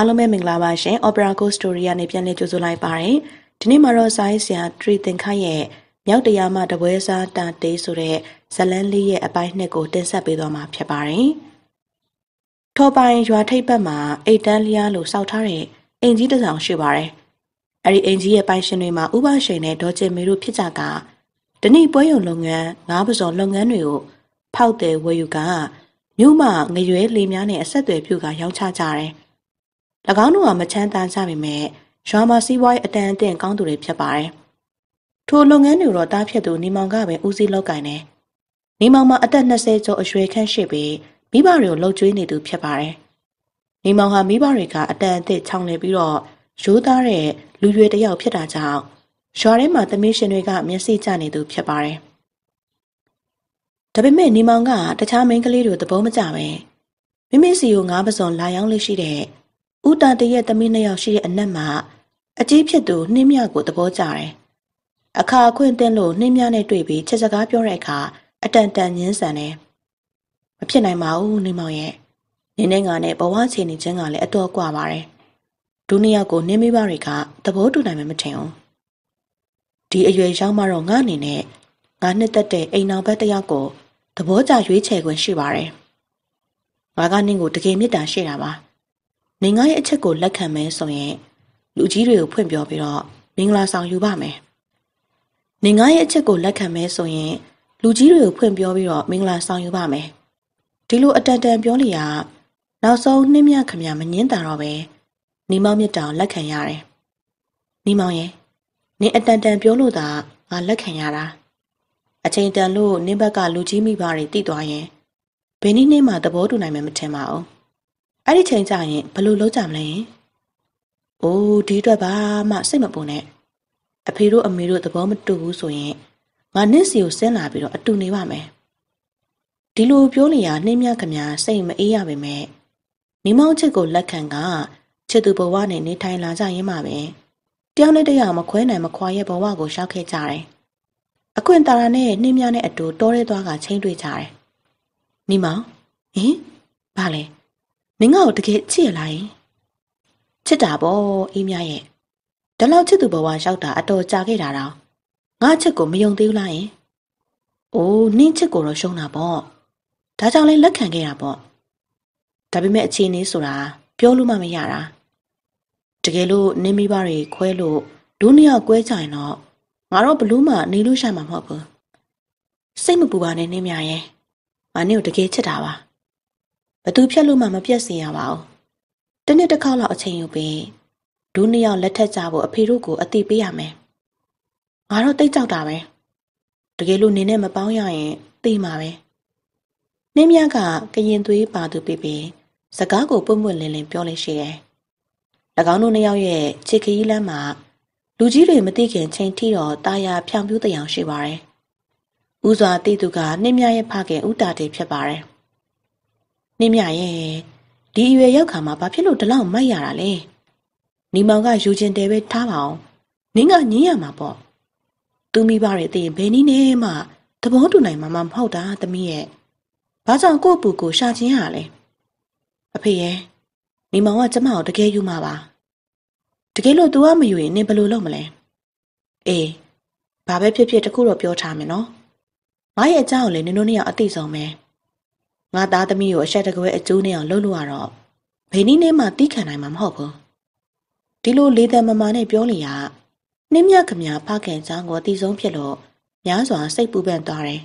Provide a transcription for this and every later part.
အားလုံးပဲမင်္ဂလာပါရှင် Opera Ghost Story ကနေပြန်လည်ကြိုဆိုလိုက်ပါတယ်ဒီနေ့မှာတော့စာရေးဆရာထရီသင်ခရဲ့မြောက်တရားမှတပွဲစားတာတေးဆိုတဲ့ဇလန်းလေးရဲ့အပိုင်းနှစ်ကိုတင်ဆက်ပေးသွားမှာဖြစ်ပါတယ်ထော်ပိုင်ရွာထိပ်ဘက်မှာအိတ်တန်းလျားလို့စောက်ထားတဲ့အိမ်ကြီးတစ်ဆောင်ရှိပါတယ်အဲ့ဒီအိမ်ကြီးရဲ့ပိုင်ရှင်တွေမှာဥပရှိန်နဲ့ဒေါ်ကျင်မေတို့ဖြစ်ကြကဒီနေ့ပွဲရုံလုပ်ငန်းငါးပစုံလုပ်ငန်းတွေကိုဖောက်တယ်ဝယ်ယူကမြို့မှာငရွေလေးများနဲ့အဆက်အသွယ်ပြုကရောင်းချကြတယ်၎င်းတို့ဟာမချမ်းသာကြပေမဲ့ရွာမှာစီးပွားရေးအတန်အသင့်ကောင်းသူတွေဖြစ်ပါတယ်။ထိုလုပ်ငန်းတွေတော့တားဖြစ်သူနေမောင်ကပဲဦးစီးလောက်ကင်တယ်။နေမောင်မှာအသက်20ကျော်အရွယ်ခန့်ရှိပြီးမိဘတွေကိုလှုပ်ကြွေးနေသူဖြစ်ပါတယ်။နေမောင်ဟာမိဘတွေကအတန်အသင့်ချောင်းလည်ပြီးတော့ရိုးသားတဲ့လူရွယ်တယောက်ဖြစ်တာကြောင့်ရွာထဲမှာသမီးရှင်တွေကမျက်စိကျနေသူဖြစ်ပါတယ်။ဒါပေမဲ့နေမောင်ကတခြားမိန်းကလေးတို့သဘောမကျပဲမိမိစီကိုငါးပစုံလာရောက်လို့ရှိတဲ့ဦးတာတရဲ့သမီးနှစ်ယောက်ရှိတဲ့အနက်မှာအကြီးဖြစ်သူနှင်းမြကိုသဘောကျတယ်။အခါခွင့်တင်းလို့နှင်းမြနဲ့တွေ့ပြီးချက်စကားပြောတဲ့အခါအတန်တန်ညင်းဆန်တယ်။မဖြစ်နိုင်ပါဘူးနှင်းမောင်ရဲ့။နင်းနဲ့ငါနဲ့ဘဝခြေနေခြင်းကလည်းအတော်ကွာပါတယ်။ဒုနှစ်ယောက်ကိုနှင်းမိဘတွေကသဘောတူနိုင်မှမထင်ဘူး။ဒီအရွယ်ရောက်မှတော့ငါအနေနဲ့ငါနှစ်သက်တဲ့အိမ်အောင်ဘက်တယောက်ကိုသဘောကျရွေးချယ်ခွင့်ရှိပါတယ်။ငါကနင်းကိုတကယ်မြတ်တာရှိတာပါ။နိုင်ငံရဲ့အချက်ကိုလက်ခံမယ်ဆိုရင်လူကြီးတွေကိုဖွင့်ပြောပြီးတော့မင်္ဂလာဆောင်ယူပါမယ်။နိုင်ငံရဲ့အချက်ကိုလက်ခံမယ်ဆိုရင်လူကြီးတွေကိုဖွင့်ပြောပြီးတော့မင်္ဂလာဆောင်ယူပါမယ်။ဒီလိုအတန်တန်ပြောလျာနောက်ဆုံးနှင်းမြခမရမငင်းတာတော့ပဲနီမောင်မြတ်တောင်လက်ခံရတယ်။နီမောင်ရဲ့နင်းအတန်တန်ပြောလို့သာငါလက်ခံရတာ။အချိန်တန်လို့နင်းဘက်ကလူကြီးမိဘတွေတိသွားရင်ဘယ်နည်းနဲ့မှသဘောတူနိုင်မယ်မထင်ပါဘူး။အဲ့ဒီချိန်ကျရင်ဘလို့လုံးကြမလဲယင်။အိုးဒီအတွက်ပါမှစိတ်မပူနဲ့။အဖေတို့အမေတို့သဘောမတူဘူးဆိုရင်ငါနှစ်စီကိုဆင်းလာပြီးတော့အတူနေပါမယ်။ဒီလိုပြောနေရနှင်းမြခမညာစိတ်မအေးရပါမယ်။မိမောင်ချစ်ကိုလက်ခံကချစ်သူဘဝနဲ့နေထိုင်လာကြရင်မှပဲတယောက်နဲ့တယောက်မခွဲနိုင်မခွာရဲ့ဘဝကိုရှောက်ခဲ့ကြတယ်။အခွင့်တာရာနဲ့နှင်းမြနဲ့အတူတော်ရဲသွားကချင်းတွေ့ကြတယ်။မိမောင်ဟင်ဘာလဲ။မင်းငါ့ကိုတကယ်ချစ်ရလားယင်ချစ်တာပေါ့အေးမြရဲ့ဒါလောက်ချစ်သူဘဝရောက်တာအတော်ကြာခဲ့တာတော့ငါချစ်ကိုမယုံသေးဘူးလားယင်အိုးနင့်ချစ်ကိုတော့ရှုံးတာပေါ့ဒါကြောင့်လဲလက်ခံခဲ့တာပေါ့ဒါပေမဲ့အခြေအနေဆိုတာပြောလို့မှမရတာတကယ်လို့နင်းမိဘတွေခွဲလို့ဒုနှစ်ယောက်ကွဲကြရင်တော့ငါတော့ဘလို့မှနေလို့ရမှာမဟုတ်ဘူးစိတ်မပူပါနဲ့နင်းမြရဲ့ငါနင့်ကိုတကယ်ချစ်တာပါဘသူဖြတ်လို့မှမပြတ်စင်ရပါဘူး။တစ်နှစ်တစ်ခေါက်လောက်အချိန်ယူပြီးဒူးနှစ်ယောက်လက်ထက်ကြဖို့အဖေတို့ကိုအတိပေးရမယ်။ငါတော့တိတ်ကြောက်တာပဲ။တကယ်လို့နင်းနဲ့မပေါင်းရရင်သိမှာပဲ။နင်းမြကကရင်သွေးပါသူပြပြီးစကားကိုပွန့်ပွန့်လင်းလင်းပြောလေရှိတယ်။၎င်းတို့နှစ်ယောက်ရဲ့ချစ်ခရီးလမ်းမှာလူကြီးတွေမသိခင်ချိန်ထိတော့တာယာဖြောင်ပြူးတယောင်ရှိပါတယ်။ဦးစွာတိသူကနှင်းမြရဲ့ဖခင်ဦးတာတေဖြစ်ပါတယ်နင်းမြရဲ့ဒီအရွယ်ရောက်ခါမှာဘာဖြစ်လို့ဒီလောက်မိုက်ရတာလဲနီမောင်ကယူကျင်တယ်ပဲထားပါအောင်နင်းကညင်းရမှာပေါ့သူမိဘတွေအသေးဘယ်နည်းနဲ့မှသဘောတူနိုင်မှာမဟုတ်တာသမီးရဲ့ဘာကြောင့်ကို့အပူကိုရှာခြင်းရလဲအဖေရဲ့နီမောင်ကကျမကိုတကယ်ယူမှာပါတကယ်လို့ तू ကမယူရင်နင်ဘယ်လိုလုပ်မလဲအေးဘာပဲဖြစ်ဖြစ်တခုတော့ပြောထားမယ်နော်မရဲ့အကြောင်းကိုလည်းနင်တို့နှစ်ယောက်အသိဆုံးပဲငါသားသမီးကိုအဆက်တကွဲအကျိုးနဲ့အောင်လှုပ်လို့ရတော့ဘယ်နည်းနဲ့မှတီးခံနိုင်မှာမဟုတ်ဘူးဒီလိုလေးတန်မမာနဲ့ပြောလေရနှင်းမြခမဖခင်ချောင်းကိုအတိဆုံးဖြစ်လို့များစွာစိတ်ပူပန်သွားတယ်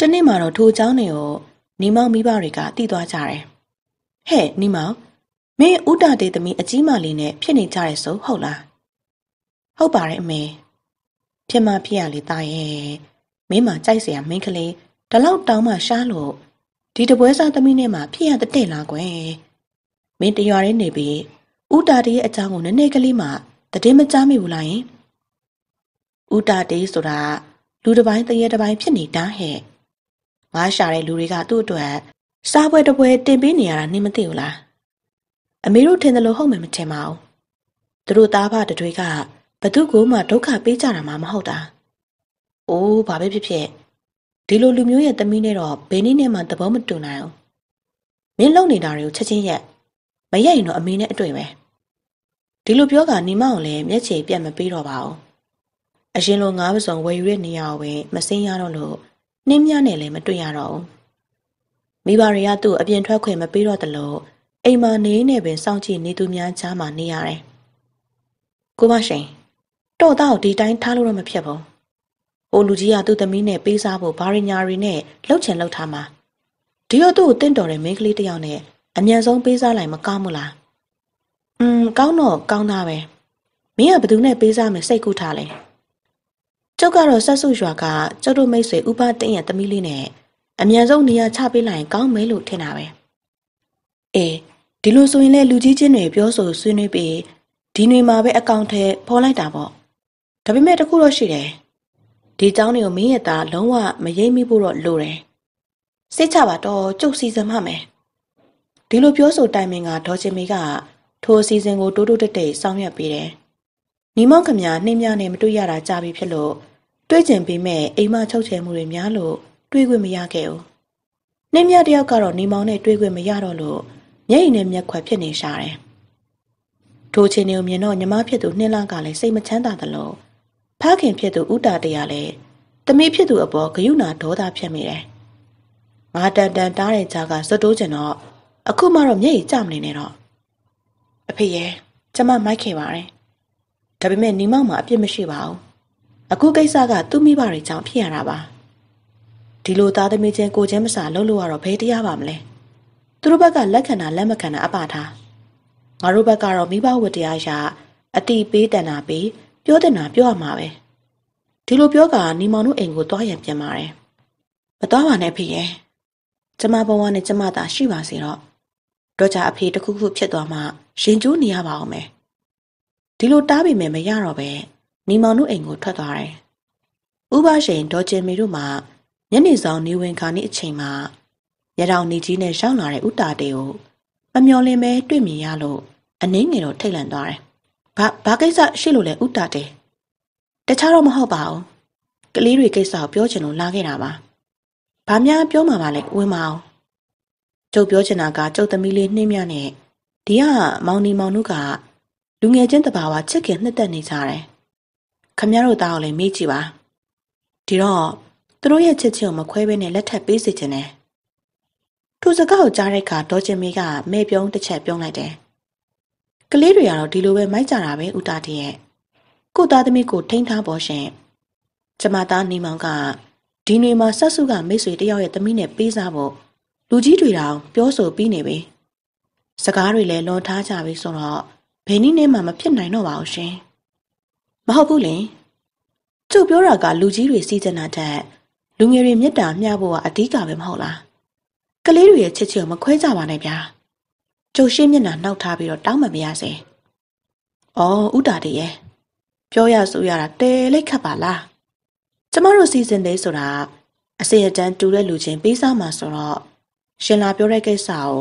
တနေ့မှတော့ထိုချောင်းတွေကိုနီမောင်မိဘတွေကတီးသွားကြတယ်ဟဲ့နီမောင်မင်းဥတတေသမီးအကြီးမလေးနဲ့ဖြစ်နေကြရဆိုဟုတ်လားဟုတ်ပါတယ်အမေဖြစ်မှဖြစ်ရလေတာရဲ့မင်းမကြိုက်စရာမင်းကလေးဒီလောက်တောင်းမှရှားလို့ဒီတပွဲစားသမီးနဲ့မှဖြစ်ရတဲ့လားကွယ်မင်းတရွာရဲနေပြီးဥတာတေးအကြောင်းကိုနည်းနည်းကလေးမှတည်မကြားမိဘူးလားယင်ဥတာတေးဆိုတာလူတစ်ပိုင်းတရေတစ်ပိုင်းဖြစ်နေတာဟဲ့ငါရှာတဲ့လူတွေကသူ့အတွက် စားပွဲတစ်ပွဲတင်ပေးနေရတာနင်မသိဘူးလားအမေတို့ထင်တယ်လို့ဟုတ်မယ်မထင်ပါဘူးသူတို့သားဖတတွေကဘသူ့ကိုမှဒုက္ခပေးကြတာမှမဟုတ်တာအိုးဘာပဲဖြစ်ဖြစ်ဒီလိုလူမျိုးရဲ့သမီးနဲ့တော့ဘယ်နည်းနဲ့မှသဘောမတူနိုင်အောင်မင်းလုံနေတာတွေကိုချက်ချင်းရက်မရက်ရင်တော့အမေနဲ့အတွေ့ပဲဒီလိုပြောကနေမအောင်လည်းမျက်ခြေပြတ်မပေးတော့ပါဘူးအရင်လိုငါးပစုံဝယ်ယူတဲ့နေရာကိုပဲမစင်းရတော့လို့နှင်းမြနဲ့လည်းမတွေ့ရတော့ဘူးမိဘတွေကသူ့အပြင်ထွက်ခွင့်မပေးတော့တလို့အိမ်မှာနေနေပင်စောင့်ကြည့်နေသူများကြားမှာနေရတယ်ကိုမရှင်တော့တော့ဒီတိုင်းထားလို့တော့မဖြစ်ဘူး။ဟိုလူကြီးကသူ့သမီးနဲ့ပေးစားဖို့ဘာရညာရီနဲ့လှုပ်ချင်လှုပ်ထားမှာ။ဒီတော့သူ့ကိုတင့်တော်တဲ့မိန်းကလေးတစ်ယောက်နဲ့အမြန်ဆုံးပေးစားလိုက်မကောင်းဘူးလား။อืมကောင်းတော့ကောင်းတာပဲ။မင်းကဘသူနဲ့ပေးစားမယ်စိတ်ကူးထားလဲ။ကျုပ်ကတော့ဆက်စုရွာကကျုပ်တို့မိတ်ဆွေဥပတင့်ရဲ့သမီးလေးနဲ့အမြန်ဆုံးနေရာချပေးလိုက်ရင်ကောင်းမယ်လို့ထင်တာပဲ။အေးဒီလိုဆိုရင်လေလူကြီးချင်းတွေပြောဆိုဆွေးနွေးပြီးဒီနေမှာပဲအကောင့်ထဲပေါ်လိုက်တာပေါ့။ဒါပေမဲ့တခုတော့ရှိတယ်။ဒီเจ้าတွေကိုမင်းရဲ့သားလုံးဝမရိပ်မိဖို့တော့လိုတယ်စိတ်ချပါတော့ကြုတ်စီစဉ်မှမယ်ဒီလိုပြောဆိုတိုင်မင်ကဒေါ်ချင်မေကထိုအစီအစဉ်ကိုတိုးတိုးတက်တက်ဆောင်ရွက်ပေးတယ်နီမောင်ခမနှင်းများနဲ့မတွေ့ရတာကြာပြီဖြစ်လို့တွေ့ကျင်ပေမဲ့အိမ်မချုပ်ချယ်မှုတွေများလို့တွေ့ခွင့်မရခဲ့ဘူးနှင်းများတယောက်ကတော့နီမောင်နဲ့တွေ့ခွင့်မရတော့လို့မျက်ရည်နဲ့မျက်ခွက်ဖြစ်နေရှာတယ်ထိုချင်းတွေကိုမြင်တော့ညီမဖြစ်သူနှင်းလကလည်းစိတ်မချမ်းသာသလို့ဖခင်ဖြစ်သူဦးတာတရားလည်းသမီးဖြစ်သူ အပေါ်ဂယုဏဒေါသဖြစ်မိတယ်။ငါတန်တန်တားတဲ့ကြားကစွတ်တိုးကျင်တော့အခုမှတော့မျက်ရည်ကျမနေနဲ့တော့အဖေရဲ့ကျမမိုက်ခဲ့ပါတယ်။ဒါပေမဲ့နီမောင်မှာအပြစ်မရှိပါဘူး။အခုကိစ္စကသူ့မိဘတွေကြောင့်ဖြစ်ရတာပါ။ဒီလိုသားသမီးချင်းကိုချင်းမစာလှုပ်လို့ရတော့ဘယ်တရားပါမလဲ။သူတို့ဘက်ကလက်ခံတာလက်မခံတာအပါထား။ငါတို့ဘက်ကတော့မိဘဝတ္တရားရာအတိပေးတန်တာပေးပြောတဲ့နာပြောရမှာပဲဒီလိုပြောကာနီမောင်တို့အိမ်ကိုသွားရန်ပြန်ပါတယ်မသွားပါနဲ့ဖေရဲ့ကျမဘဝနဲ့ကျမသာရှိပါစေတော့တော့ကြအဖေတခုခုဖြစ်သွားမှရင်ကျိုးနေရပါအောင်မယ်ဒီလိုတားပေမဲ့မရတော့ပဲနီမောင်တို့အိမ်ကိုထွက်သွားတယ်ဥပရှင်ဒေါ်ကျင်မေတို့မှညနေဆောင်နေဝင်ခါနေ့အချိန်မှာရတောင်နေကြီးနဲ့ရောက်လာတဲ့ဥတာတေကိုမမျော်လင့်ပဲတွေ့မြင်ရလို့အနှင်းငယ်တော့ထိတ်လန့်သွားတယ်ဘာဘာကိစ္စရှိလို့လဲဥတာတယ်တခြားတော့မဟုတ်ပါဘူးကလေးတွေကိစ္စကိုပြောချင်လို့လာခဲ့တာပါဘာများပြောမှာပါလဲဝင်မအောင်ကျုပ်ပြောချင်တာကကျုပ်သမီးလေးနှင်းမြနဲ့ဒီကမောင်နီမောင်တို့ကလူငယ်ချင်းတဘာဝချစ်ခင်နှစ်သက်နေကြတယ်ခမရတို့သားကိုလည်းမေးကြည့်ပါဒီတော့သူတို့ရဲ့ချစ်ချင်းကိုမခွဲဘဲနဲ့လက်ထပ်ပေးစေချင်တယ်သူစကားကိုကြားတဲ့အခါဒေါ်ချင်မေကမဲပြုံးတစ်ချက်ပြုံးလိုက်တယ်ကလေးတွေကတော့ဒီလိုပဲမိုက်ကြတာပဲဦးတာတရဲ့ကိုသားသမီးကိုထိန်းထားပေါ်ရှင်ကျမသားနေမောင်ကဒီနေမှာဆက်စုကမိတ်ဆွေတယောက်ရဲ့သမီးနဲ့ပေးစားဖို့လူကြီးတွေတောင် ပြောဆိုပြီးနေပြီစကားတွေလည်းလွန်ထားကြပြီဆိုတော့ဘယ်နည်းနဲ့မှမဖြစ်နိုင်တော့ပါဘူးရှင်မဟုတ်ဘူးလေသူ့ပြောတာကလူကြီးတွေစီစဉ်တာတဲ့လူငယ်တွေမေတ္တာမျှဖို့ကအဓိကပဲမဟုတ်လားကလေးတွေရဲ့ချစ်ချစ်ကိုမခွဲကြပါနဲ့ဗျာ။ကျုပ်ရှေ့မျက်နှာနှောက်ထားပြီးတော့တောင်းပန်ပါရစေ။အော်ဥတာတည်းရဲ့ပြောရဆိုရတာတဲလိုက်ခတ်ပါလား။ကျမတို့စီစဉ်သေးဆိုတာအစီအတန်းတူတဲ့လူချင်းပေးစားမှာဆိုတော့ရှင်လာပြောတဲ့ကိစ္စကို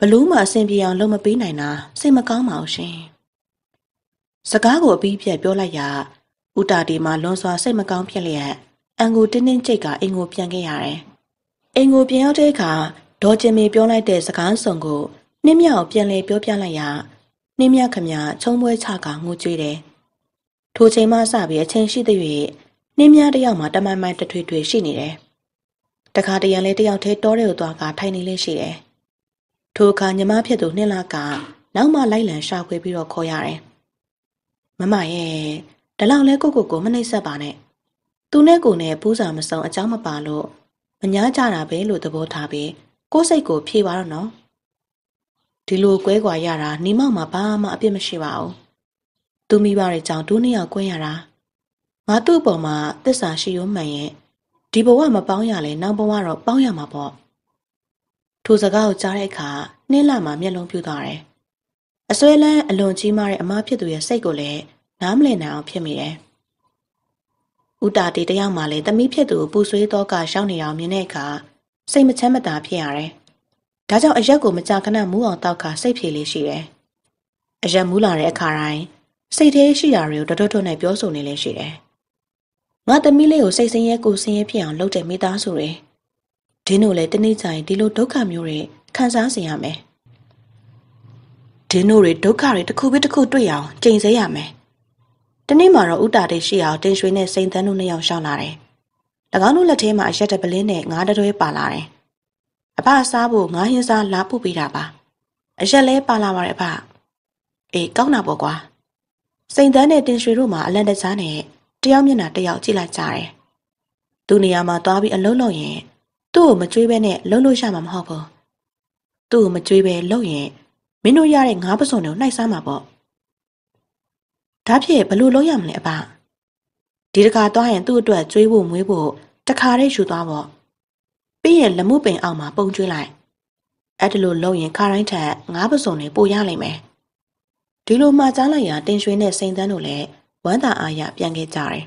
ဘလို့မှအဆင်ပြေအောင်လုပ်မပေးနိုင်တာစိတ်မကောင်းပါဘူးရှင်။စကားကိုအပြီးပြတ်ပြောလိုက်ရဥတာတီမှာလွန်စွာစိတ်မကောင်းဖြစ်လျက်အန်ကိုတင်းတင်းကြိတ်ကအင်ကိုပြန်ခဲ့ရတယ်။အင်ကိုပြန်ရောက်တဲ့အခါဒေါ်ကျင်မီပြောလိုက်တဲ့စကားစုံကိုနှင်းမြကိုပြန်လဲပြောပြလိုက်ရာနှင်းမြခမချုံပွဲချကငိုကြွေးတယ်။ထိုချိန်မှစပြီးအချင်းရှိသရွေ့နှင်းမြတယောက်မှတမန်မိုင်တထွေထွေရှိနေတယ်။တခါတရံလဲတယောက်ထဲတောထဲကိုသွားကထိုင်နေလဲရှိတယ်။ထိုအခါညီမဖြစ်သူနှင်းလာက နောက်မှလိုက်လံရှာခွေပြီးတော့ခေါ်ရတယ်။မမရဲ့ဒီလောက်လဲကိုကိုကိုမနှိပ်စက်ပါနဲ့။သူနဲ့ကိုနဲ့ပူးစာမစုံအကြောင်းမပါလို့မညာကြတာပဲလို့သဘောထားပြီးကိုယ်စိတ်ကိုဖြေပါတော့နော်။ဒီလိုကွဲကွာရတာနီမောက်မှာဘာမှအပြစ်မရှိပါဘူး။သူမိဘတွေကြောင့်ဒုနှစ်ယောက်ကွဲရတာ။ငါသူ့အပေါ်မှာသစ္စာရှိရုံမှန်ရဲ့ဒီဘဝမပေါင်းရလဲနောက်ဘဝတော့ပေါင်းရမှာပေါ့။ထိုစကားကိုကြားတဲ့အခါနှင်းလာမှာမျက်လုံးပြူသွားတယ်။အစွဲလန်းအလွန်ကြီးမားတဲ့အမားဖြစ်သူရဲ့စိတ်ကိုလည်းနားမလည်နိုင်အောင်ဖြစ်မိတယ်။ဦးတာတီတယောက်မှလည်းတမိဖြစ်သူကိုပူဆွေးတော့ကရှောင်းနေအောင်မြင်တဲ့အခါစိတ်မချမ်းမသာဖြစ်ရတယ်။ဒါကြောင့်အရက်ကိုမကြာခဏမူးအောင်တောက်ခါစိတ်ဖြေလေးရှိတယ်။အရက်မူးလာတဲ့အခါတိုင်းစိတ်ထဲရှိတာတွေကိုတွတ်တွတ်နဲ့ပြောဆိုနေလဲရှိတယ်။ငါသမီးလေးကိုစိတ်ဆင်းရဲကိုဆင်းရဲဖြစ်အောင်လုပ်တဲ့မိသားစုတွေဒင်းတို့လည်းတနေ့ကျရင်ဒီလိုဒုက္ခမျိုးတွေခံစားစေရမယ်။ဒင်းတို့တွေဒုက္ခတွေတစ်ခုပြီးတစ်ခုတွေ့အောင်ကြိမ်စေရမယ်။တနေ့မှာတော့ဥတာတိရှိအောင်တင်ရွှေနဲ့စိန်သန်းတို့နှစ်ယောက်ရှောင်းလာတယ်။၎င်းတို့လက်ထဲမှာအရက်တပလင်းနဲ့ငါးတွဲပါလာတယ်အဖစားဖို့ငါးဟင်းစားလာပို့ပေးတာပါအရက်လဲပါလာပါတယ်အဖအေးကောင်းတာပေါ့ကွာစိန်သန်းနဲ့တင်ရွှေတို့မှာအလန့်တကြားနဲ့တယောက်မျက်နှာတယောက်ကြည့်လိုက်ကြတယ်သူ့နေရာမှာသွားပြီးအလုံးလုံးရင်သူ့ကိုမကြွေးဘဲနဲ့လုံးလို့ရမှာမဟုတ်ဘူးသူ့ကိုမကြွေးဘဲလုံးရင်မင်းတို့ရတဲ့ငါးပုစုံတွေကိုနှိုက်စားမှာပေါ့ဒါဖြစ်ဘလို့လုံးရမလဲအဖဒီတခါသွားရင်သူ့အတွက်ကြွေးဖို့မွေးဖို့တခါတည်းယူသွားပေါ့ပြီးရင်လက်မှုပင်အောက်မှာပုံကျွေးလိုက်အဲ့ဒီလိုလုပ်ရင်ခါတိုင်းထက်ငါးပုစုံတွေပိုရလိမ့်မယ်ဒီလိုမှကြားလိုက်ရတင်ရွှေနဲ့စိန်သန်းတို့လည်းဝမ်းသာအားရပြန်ခဲ့ကြတယ်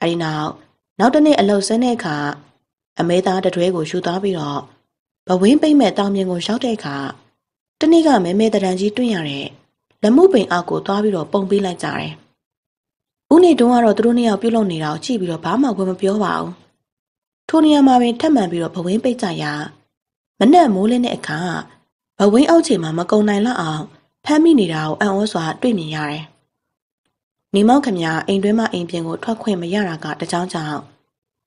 အဲ့ဒီနောက်နောက်တစ်နေ့အလုပ်ဆင်းတဲ့အခါအမေသားတတွဲကိုယူသွားပြီးတော့ဘဝင်းပိတ်မဲ့တောင်ပြင်ကိုရောက်တဲ့အခါတနေ့ကမဲမဲတရံကြီးတွင့်ရတဲ့လက်မှုပင်အောက်ကိုသွားပြီးတော့ပုံပေးလိုက်ကြတယ်။ဦးနေတုံးကတော့သူတို့နှစ်ယောက်ပြုတ်လုံနေတာကိုကြည့်ပြီးတော့ဘာမှဝယ်မပြောပါဘူးထိုနေရာမှာပင်ထပ်မံပြီးတော့ဘဝင်းပိတ်ကြရာမနှက်မိုးလင်းတဲ့အခါဘဝင်းအောက်ခြေမှာမကုံနိုင်လောက်အောင်ဖမ်းမိနေတာကိုအံ့ဩစွာတွေ့မြင်ရတယ်။နေမောင်ခမရအိမ်တွင်းမှအိမ်ပြင်ကို ထွက်ခွင့်မရတာကတကြောင်ကြောင့်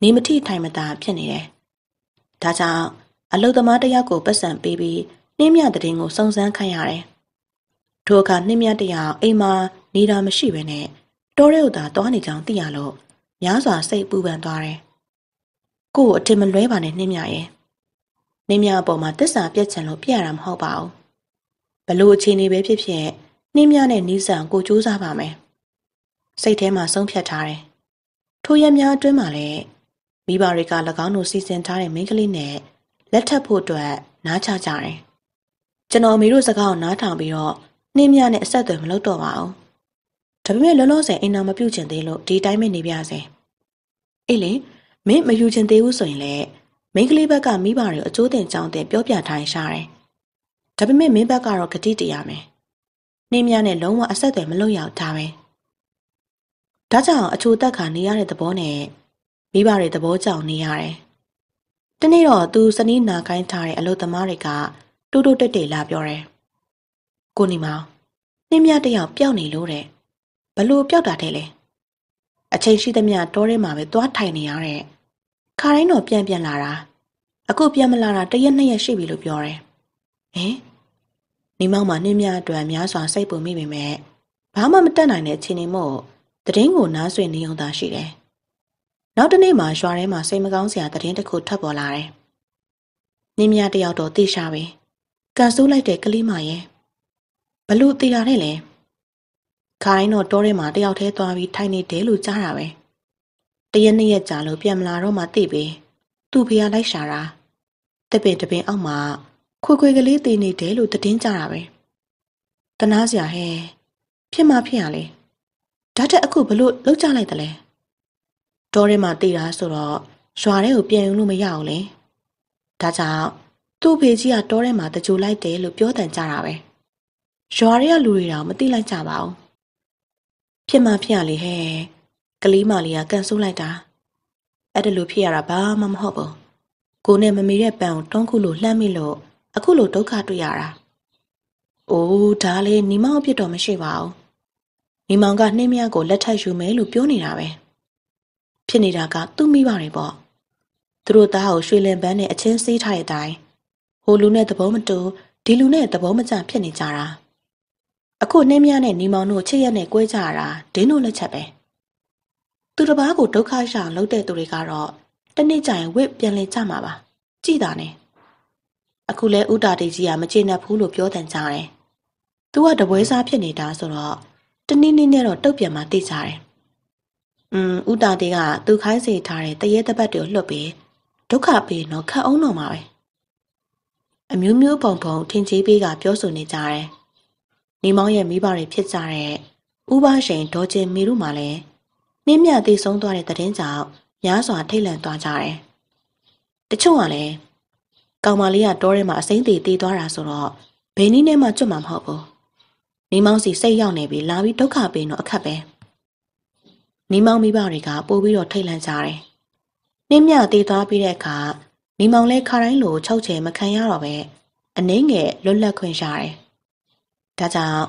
နေမထိထိုင်မသာဖြစ်နေတယ်။ဒါကြောင့်အလုသမားတယောက်ကိုပတ်စံပေးပြီးနှင်းမြတဲ့တင်ကိုစုံစမ်းခိုင်းရတယ်။ထိုအခါနှင်းမြတယောက်အိမ်မှာနေတာမရှိဘဲနဲ့တောရဲဥသာတောင်းနေကြောင်သိရလို့များစွာစိတ်ပူပန်သွားတယ်။ကို့ကိုအထင်မလွဲပါနဲ့နှင်းမြရဲ့။နှင်းမြအပေါ်မှာတစ္ဆာပြက်ချင်လို့ပြရတာမဟုတ်ပါဘူး။ဘလို့အခြေအနေပဲဖြစ်ဖြစ်နှင်းမြနဲ့နီးစံကိုကြိုးစားပါမယ်။စိတ်ထဲမှာဆုံးဖြတ်ထားတယ်။ထိုရက်များအတွင်းမှာလည်းမိဘတွေက၎င်းတို့စီစဉ်ထားတဲ့မိန်းကလေးနဲ့လက်ထပ်ဖို့အတွက်နားချကြတယ်။ကျွန်တော်အမေတို့စကားကိုနားထောင်ပြီးတော့နှင်းမြနဲ့အဆက်အသွယ်မလုပ်တော့ပါဘူး။ဒါပေမဲ့လောလောဆယ်အင်နာမပြုတ်ချင်သေးလို့ဒီတိုင်းပဲနေပြစေ။အေးလေမင်းမယူချင်သေးဘူးဆိုရင်လည်းမိန်းကလေးဘက်ကမိဘတွေကိုအကျိုးတင်ကြောင်းတင်ပြောပြထားရင်ရှားတယ်။ဒါပေမဲ့မင်းဘက်ကတော့ဂတိတရားမယ်။နှင်းများနဲ့လုံးဝအဆက်အသွယ်မလုပ်ရအောင်ထားပဲ။ဒါကြောင့်အချိုတက်ခါနေရတဲ့သဘောနဲ့မိဘတွေသဘောကြောင်နေရတယ်။တနေ့တော့သူစနီးနာခိုင်းထားတဲ့အလုပ်သမားတွေကတိုးတိုးတက်တက်လာပြောတယ်။ကိုနေမောင်နှင်းများတယောက်ပျောက်နေလို့တဲ့။ဘလို့ပျောက်တာတဲ့လဲ။အချိန်ရှိသမျှတောထဲမှာပဲသွားထိုင်နေရတဲ့ခါတိုင်းတော့ပြန်ပြန်လာတာအခုပြန်မလာတာတရက်နှစ်ရက်ရှိပြီလို့ပြောတယ်ဟင်မိမောင်မနှင်းများအတွက်များစွာစိတ်ပူမိပေမဲ့ဘာမှမတတ်နိုင်တဲ့ခြေနေမို့တည်င်းကိုနားဆွေနေုံသာရှိတယ်နောက်တနေ့မှရွာထဲမှာစိတ်မကောင်းစရာတည်င်းတစ်ခုထပ်ပေါ်လာတယ်နှင်းများတယောက်တော့သိရှာပဲကန်ဆိုးလိုက်တဲ့ကလေးမရဲ့ဘလို့တည်တာလဲခါတိုင်းတော့တောထဲမှာတယောက်တည်းသွားပြီးထိုင်နေတယ်လို့ကြားတာပဲတရက်နှစ်ရက်ကြာလို့ပြန်မလာတော့မှသိပြီသူ့ဖေကလိုက်ရှာတာတပင်တပင်အောက်မှာခွေခွေကလေးတည်နေတယ်လို့သတင်းကြတာပဲတနာစရာဟဲဖြစ်မှဖြစ်ရလေဒါတက်အခုဘလို့လောက်ကြလိုက်တယ်လဲတောထဲမှာတည်တာဆိုတော့ရွာထဲကိုပြန်ယူလို့မရအောင်လေဒါကြောင့်သူ့ဖေကြီးကတောထဲမှာတကြိုလိုက်တယ်လို့ပြောတန်ကြတာပဲရွာထဲကလူတွေတော့မသိလိုက်ကြပါဘူးဖြစ်မှဖြစ်ရလေဟဲ့ကလေးမလေးကကန်ဆိုးလိုက်တာအဲ့ဒါလိုဖြစ်ရတာဘာမှမဟုတ်ဘူးကိုနဲ့မမေတဲ့ပန်ကိုတွန်းခုလို့လှမ်းမိလို့အခုလိုဒုက္ခတွေ့ရတာအိုးဒါလေနီမောင်အပြစ်တော့မရှိပါဘူးနီမောင်ကနှင်းမရကိုလက်ထပ်ယူမယ်လို့ပြောနေတာပဲဖြစ်နေတာကသူ့မိပါတယ်ပေါ့သူတို့သားကိုရွှေလင်ပန်းနဲ့အချင်းစေးထားတဲ့အတိုင်းဟိုလူနဲ့သဘောမတူဒီလူနဲ့သဘောမကျဖြစ်နေကြတာအခုနှင်းမြနဲ့နေမောင်တို့ချစ်ရက်နဲ့ကွဲကြတာဒင်းတို့လက်ချက်ပဲသူတစ်ပါးကိုဒုက္ခရှောင်လုပ်တဲ့သူတွေကတော့တနေ့ကျရင်ဝစ်ပြန်လည်ကြမှာပါကြည်တာနဲ့အခုလဲဥတာတေကြီးကမချေနှက်ဘူးလို့ပြောတန်ကြတယ်သူကတပွဲစားဖြစ်နေတာဆိုတော့တနည်းနည်းနဲ့တော့တုတ်ပြန်မှသိကြတယ်อืมဥတာတေကသူခိုင်းစေထားတဲ့တရေတပတ်တွေကိုလွတ်ပြီးဒုက္ခပေးတော့ခတ်အောင်တော့မှာပဲအမျိုးမျိုးပုံပုံထင်ကြီးပေးကပြောဆိုနေကြတယ်နေမောင်ရဲ့မိဘတွေဖြစ်ကြတဲ့ဥပရှင်ဒေါ်ကျင်မီတို့မှလည်းနှင်းမြသိဆုံးသွားတဲ့သတင်းကြောင့်များစွာထိတ်လန့်သွားကြတယ်။တချို့ကလည်းကောင်မလေးကတောထဲမှာအစိမ့်သေးသေးသွားတာဆိုတော့ဘယ်နည်းနဲ့မှကျွတ်မှာမဟုတ်ဘူး။နေမောင်စီစိတ်ရောက်နေပြီလာပြီးဒုက္ခပေးတော့အခက်ပဲ။နေမောင်မိဘတွေကပို့ပြီးတော့ထိတ်လန့်ကြတယ်။နှင်းမြသေးသွားပြီးတဲ့အခါနေမောင်လည်းခါတိုင်းလိုခြောက်ချယ်မခံရတော့ပဲအနှင်းငယ်လွတ်လပ်ခွင့်ရတယ်။။ဒါကြောင့်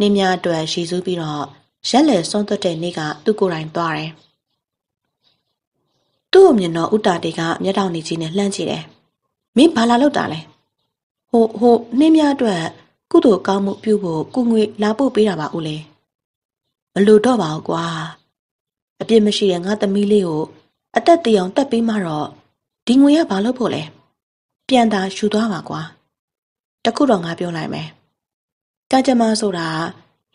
နေ့များအတွက်ရည်စူးပြီးတော့ရက်လည်ဆုံးသက်တဲ့နေ့ကသူ့ကိုယ်တိုင်သွားတယ်။သူ့အမြင်တော့ဥတာတေကမျက်တောင်နေကြီးနဲ့လှမ်းကြည့်တယ်။မင်းဘာလာလောက်တာလဲ။ဟိုဟိုနေ့များအတွက်ကုသိုလ်ကောင်းမှုပြုဖို့ကုငွေလာပို့ပေးတာပါဦးလေ။မလို့တော့ပါဘူးကွာ။အပြစ်မရှိတဲ့ငါသမီးလေးကိုအသက်တည်အောင်တက်ပေးမှတော့ဒီငွေကဘာလို့ဖို့လဲ။ပြန်သာယူသွားပါကွာ။တခုတော့ငါပြောလိုက်မယ်။။ကာကြမဆိုတာ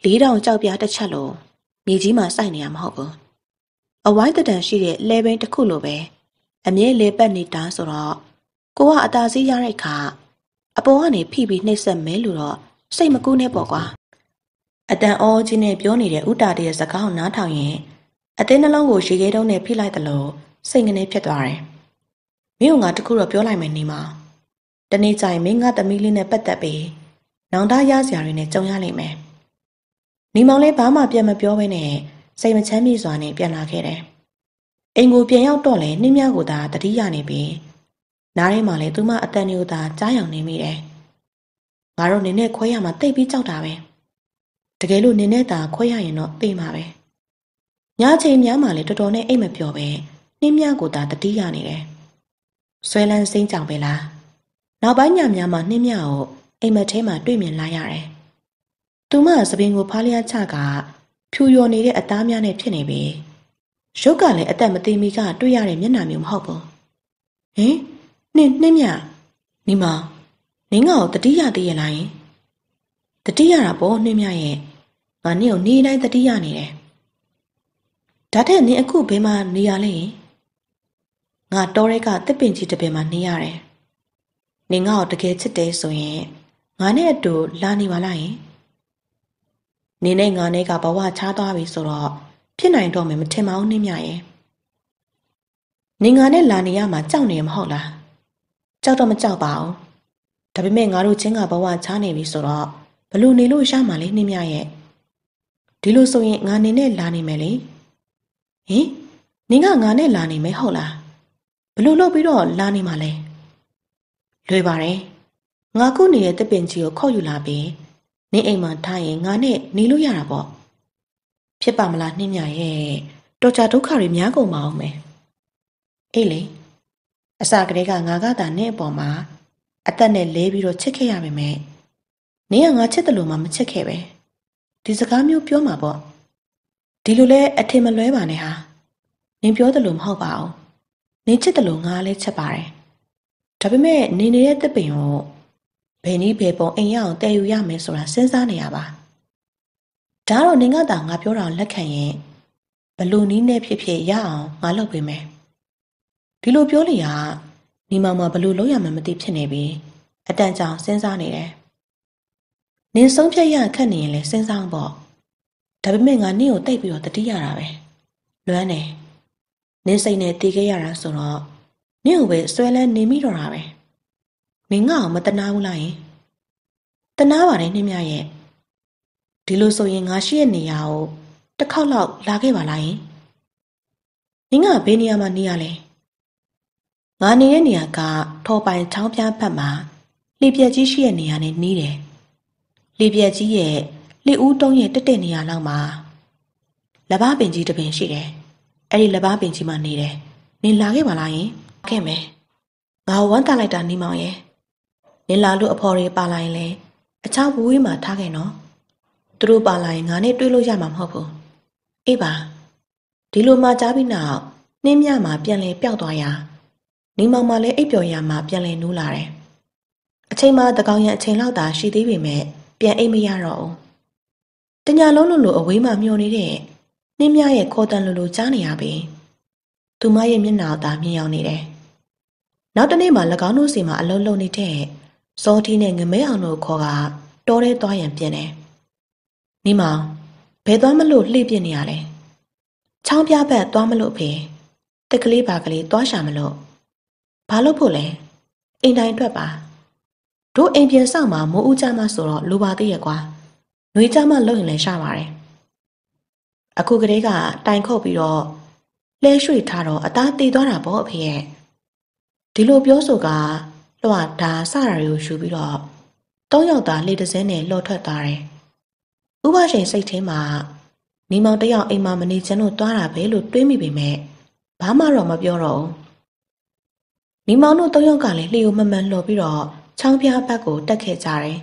လေးတောင်ကြောက်ပြားတစ်ချက်လိုမြေကြီးမှာစိုက်နေရမဟုတ်ဘူး။အဝိုင်းတတန်ရှိတဲ့လဲဘင်းတစ်ခုလိုပဲအမြဲလေပတ်နေတာဆိုတော့ကိုကအသာစီးရတဲ့အခါအပေါ်ကနေဖိပြီးနှိပ်စက်မဲလို့တော့စိတ်မကူးနဲ့ပေါ့ကွာ။အတန်အောချင်းနဲ့ပြောနေတဲ့ဥတာတဲ့စကားကိုနားထောင်ရင်အသေးနှလုံးကိုရေခဲတုံးနဲ့ဖိလိုက်တယ်လို့စိတ်ငနေဖြစ်သွားတယ်။မင်းကငါတခုတော့ပြောလိုက်မယ်နေမှာ။တနေ့ကျရင်မင်းငါသမီးလေးနဲ့ပတ်သက်ပြီးနောင်တရစရာတွေနဲ့ကြုံရလိမ့်မယ်။နေမောင်လည်းဘာမှပြန်မပြောဘဲနဲ့စိတ်မချမ်းမြေ့စွာနဲ့ပြန်လာခဲ့တယ်။အိမ်ကိုပြန်ရောက်တော့လဲနှင်းမြကိုသာတတိယနေပြီးနားထဲမှာလည်းသူမအတန်တွေကိုသာကြားယောင်နေမိတယ်။ငါတို့နင်းနဲ့ခွဲရမှာတိတ်ပြီးကြောက်တာပဲ။တကယ်လို့နင်းနဲ့သာခွဲရရင်တော့သိမှာပဲ။ညချိန်များမှလည်းတော်တော်နဲ့အိတ်မပြောပဲနှင်းမြကိုသာတတိယနေတယ်။ဆွဲလန်းစိမ့်ကြောင်ပဲလား။နောက်ပိုင်းညများမှာနှင်းမြကိုအိမ်မက်ထဲမှာတွေ့မြင်လာရတယ်။သူမသပင်ကိုဖားလျားချကဖြူယော်နေတဲ့အသားများနဲ့ဖြစ်နေပြီ။ရုပ်ကလည်းအသက်မသေးမီကတွေ့ရတဲ့မျက်နှာမျိုးမဟုတ်ဘူး။ဟင်နှင်းနှင်းမြနီမနင်းကောင်တတိယတည်ရလားယင်တတိယတာပေါ့နှင်းမြရဲ့ငါနင့်ကိုနေတိုင်းတတိယနေတယ်။ဒါထက်နင်းအခုဘယ်မှာနေရလဲယင်ငါတော်ရဲကတစ်ပင်ကြီးတစ်ပင်မှာနေရတယ်။နင်ငါ့ကိုတကယ်ချစ်တယ်ဆိုရင်ငါနဲ့အတူလာနေပါလားယင်နင်းနဲ့ငါနဲ့ကဘဝချားသွားပြီဆိုတော့ဖြစ်နိုင်တော့မယ်မထင်ပါဘူးနင်းမြရဲ့နင်ငါနဲ့လာနေရမှာကြောက်နေမဟုတ်လားကြောက်တော့မကြောက်ပါဘူးဒါပေမဲ့ငါတို့ချင်းကဘဝချားနေပြီဆိုတော့ဘလို့နေလို့ရမှာလဲနင်းမြရဲ့ဒီလိုဆိုရင်ငါနင်နဲ့လာနေမယ်လေဟင်နင်ကငါနဲ့လာနေမယ်ဟုတ်လားဘလို့လုပ်ပြီးတော့လာနေမှာလဲလွယ်ပါတယ်ငါခုနေတဲ့တပင်ကြီးကိုခေါ်ယူလာပြီနင်းအိမ်မှာထားရင်ငါနဲ့နေလို့ရတာပေါ့ဖြစ်ပါမလားနှင်းမြရဲ့တော်ကြဒုက္ခတွေများကုန်ပါအောင်မယ်အေးလေအစကတည်းကငါကသာနင့်အပေါ်မှာအသက်နဲ့လဲပြီးတော့ချစ်ခဲ့ရပါမယ်နင်းကငါချစ်တယ်လို့မှမချစ်ခဲ့ပဲဒီစကားမျိုးပြောမှာပေါ့ဒီလိုလဲအထင်မလွဲပါနဲ့ဟာနင်ပြောတယ်လို့မဟုတ်ပါဘူးနင်ချစ်တယ်လို့ငါလည်းချစ်ပါတယ်ဒါပေမဲ့နင်နေတဲ့တပင်ကိုဘယ်နည်းဘယ်ပုံအိမ်ရအောင်တည်ယူရမယ်ဆိုတာစဉ်းစားနေရပါဒါတော့နင်ကသာငါပြောတာလက်ခံရင်ဘလူနီးနဲ့ဖြစ်ဖြစ်ရအောင်ငါလုပ်ပေးမယ်ဒီလိုပြောလေရနီမောင်မဘလူလုံးရမှမသိဖြစ်နေပြီအတန်ကြောင်စဉ်းစားနေတယ်နင်ဆုံးဖြတ်ရခက်နေရင်လည်းစဉ်းစားပေါ့ဒါပေမဲ့ငါနင့်ကိုတိတ်ပြီးတော့တတိရတာပဲလွမ်းတယ်နင်းစိတ်နဲ့တည်ခဲ့ရတာဆိုတော့နင့်ကိုပဲစွဲလန်းနေမိတော့တာပဲ။မင်းငါ့ကိုမတနာဘူးလားယင်တနာပါတယ်နှင်းမြရဲ့ဒီလိုဆိုရင်ငါရှိရဲ့နေရာကိုတစ်ခေါက်လောက်လာခဲ့ပါလားယင်မင်းကဘယ်နေရာမှာနေရလဲငါနေတဲ့နေရာကထော်ပိုင်ချောင်းပြားဘက်မှာလေပြက်ကြီးရှိရဲ့နေရာနဲ့နေတယ်လေပြက်ကြီးရဲ့လေဦးတုံးရဲ့တက်တဲ့နေရာလောက်မှာလဘာပင်ကြီးတစ်ပင်ရှိတယ်အဲ့ဒီလဘာပင်ကြီးမှာနေတယ်နင်လာခဲ့ပါလားယင် ခဲ့မယ်ငါဝမ်းတာလိုက်တာနေမောင်ရဲ့နင်လာလို့အဖော်တွေပါလာရင်လည်းအချောင်းဘူးဝေးမှာထားခဲ့နော်သူတို့ပါလာရင်ငါနဲ့တွေ့လို့ရမှာမဟုတ်ဘူးအေးပါဒီလိုမှကြားပြီးနောက်နှင်းမြမှာပြန်လဲပျောက်သွားရာနေမောင်မလည်းအိပ်ပျော်ရာမှာပြန်လဲနူးလာတယ်အချိန်မှတကောင်ရံအချိန်လောက်သာရှိသေးပေမဲ့ပြန်အိပ်မရတော့ဘူးတညာလုံးလိုလိုအဝေးမှာမျောနေတဲ့နှင်းမြရဲ့ခေါ်တန်လိုလိုကြားနေရပြီသူမရဲ့မျက်နှာသာမြင်ရောက်နေတယ်နောက်တနေ့မှ၎င်းတို့စီမှာအလုံးလုံးနေတဲ့စောထီးနဲ့ငမဲအောင်တို့ခေါ်ကတော်တဲ့သွားရန်ပြင်တယ်။မိမောင်ဘယ်သွားမလို့လှိပြစ်နေရလဲ။ချောင်းပြဘက်သွားမလို့ဖေတက်ကလေးပါကလေးသွားရှာမလို့။ဘာလို့ဖို့လဲ။အိမ်တိုင်းထွက်ပါ။တို့အိမ်ပြင်ဆောင်မှာမိုးဦးကြမှာဆိုတော့လိုပါသေးရဲ့ကွာ။နှွေးကြမှာလုံရင်လည်းရှာပါတယ်။အခုကလေးကတိုင်ခုတ်ပြီးတော့လဲရွှေ့ထားတော့အသားတည်သွားတာပေါ့အဖေရဲ့။ဒီလိုပြောဆိုကလွှတ်ဒါစတာတွေကိုယူပြီးတော့သုံးယောက်သားလေတစင်းနဲ့လှော်ထွက်သွားတယ်။ဥပရှင်စိတ်ထဲမှာနေမောင်တယောက်အိမ်မှာမနေချင်လို့သွားတာပဲလို့တွေးမိပေမဲ့ဘာမှတော့မပြောတော့ဘူး။နေမောင်တို့သုံးယောက်ကလည်းလျှို့မမှန်လှော်ပြီးတော့ချောင်းပြားဘက်ကိုတက်ခဲ့ကြတယ်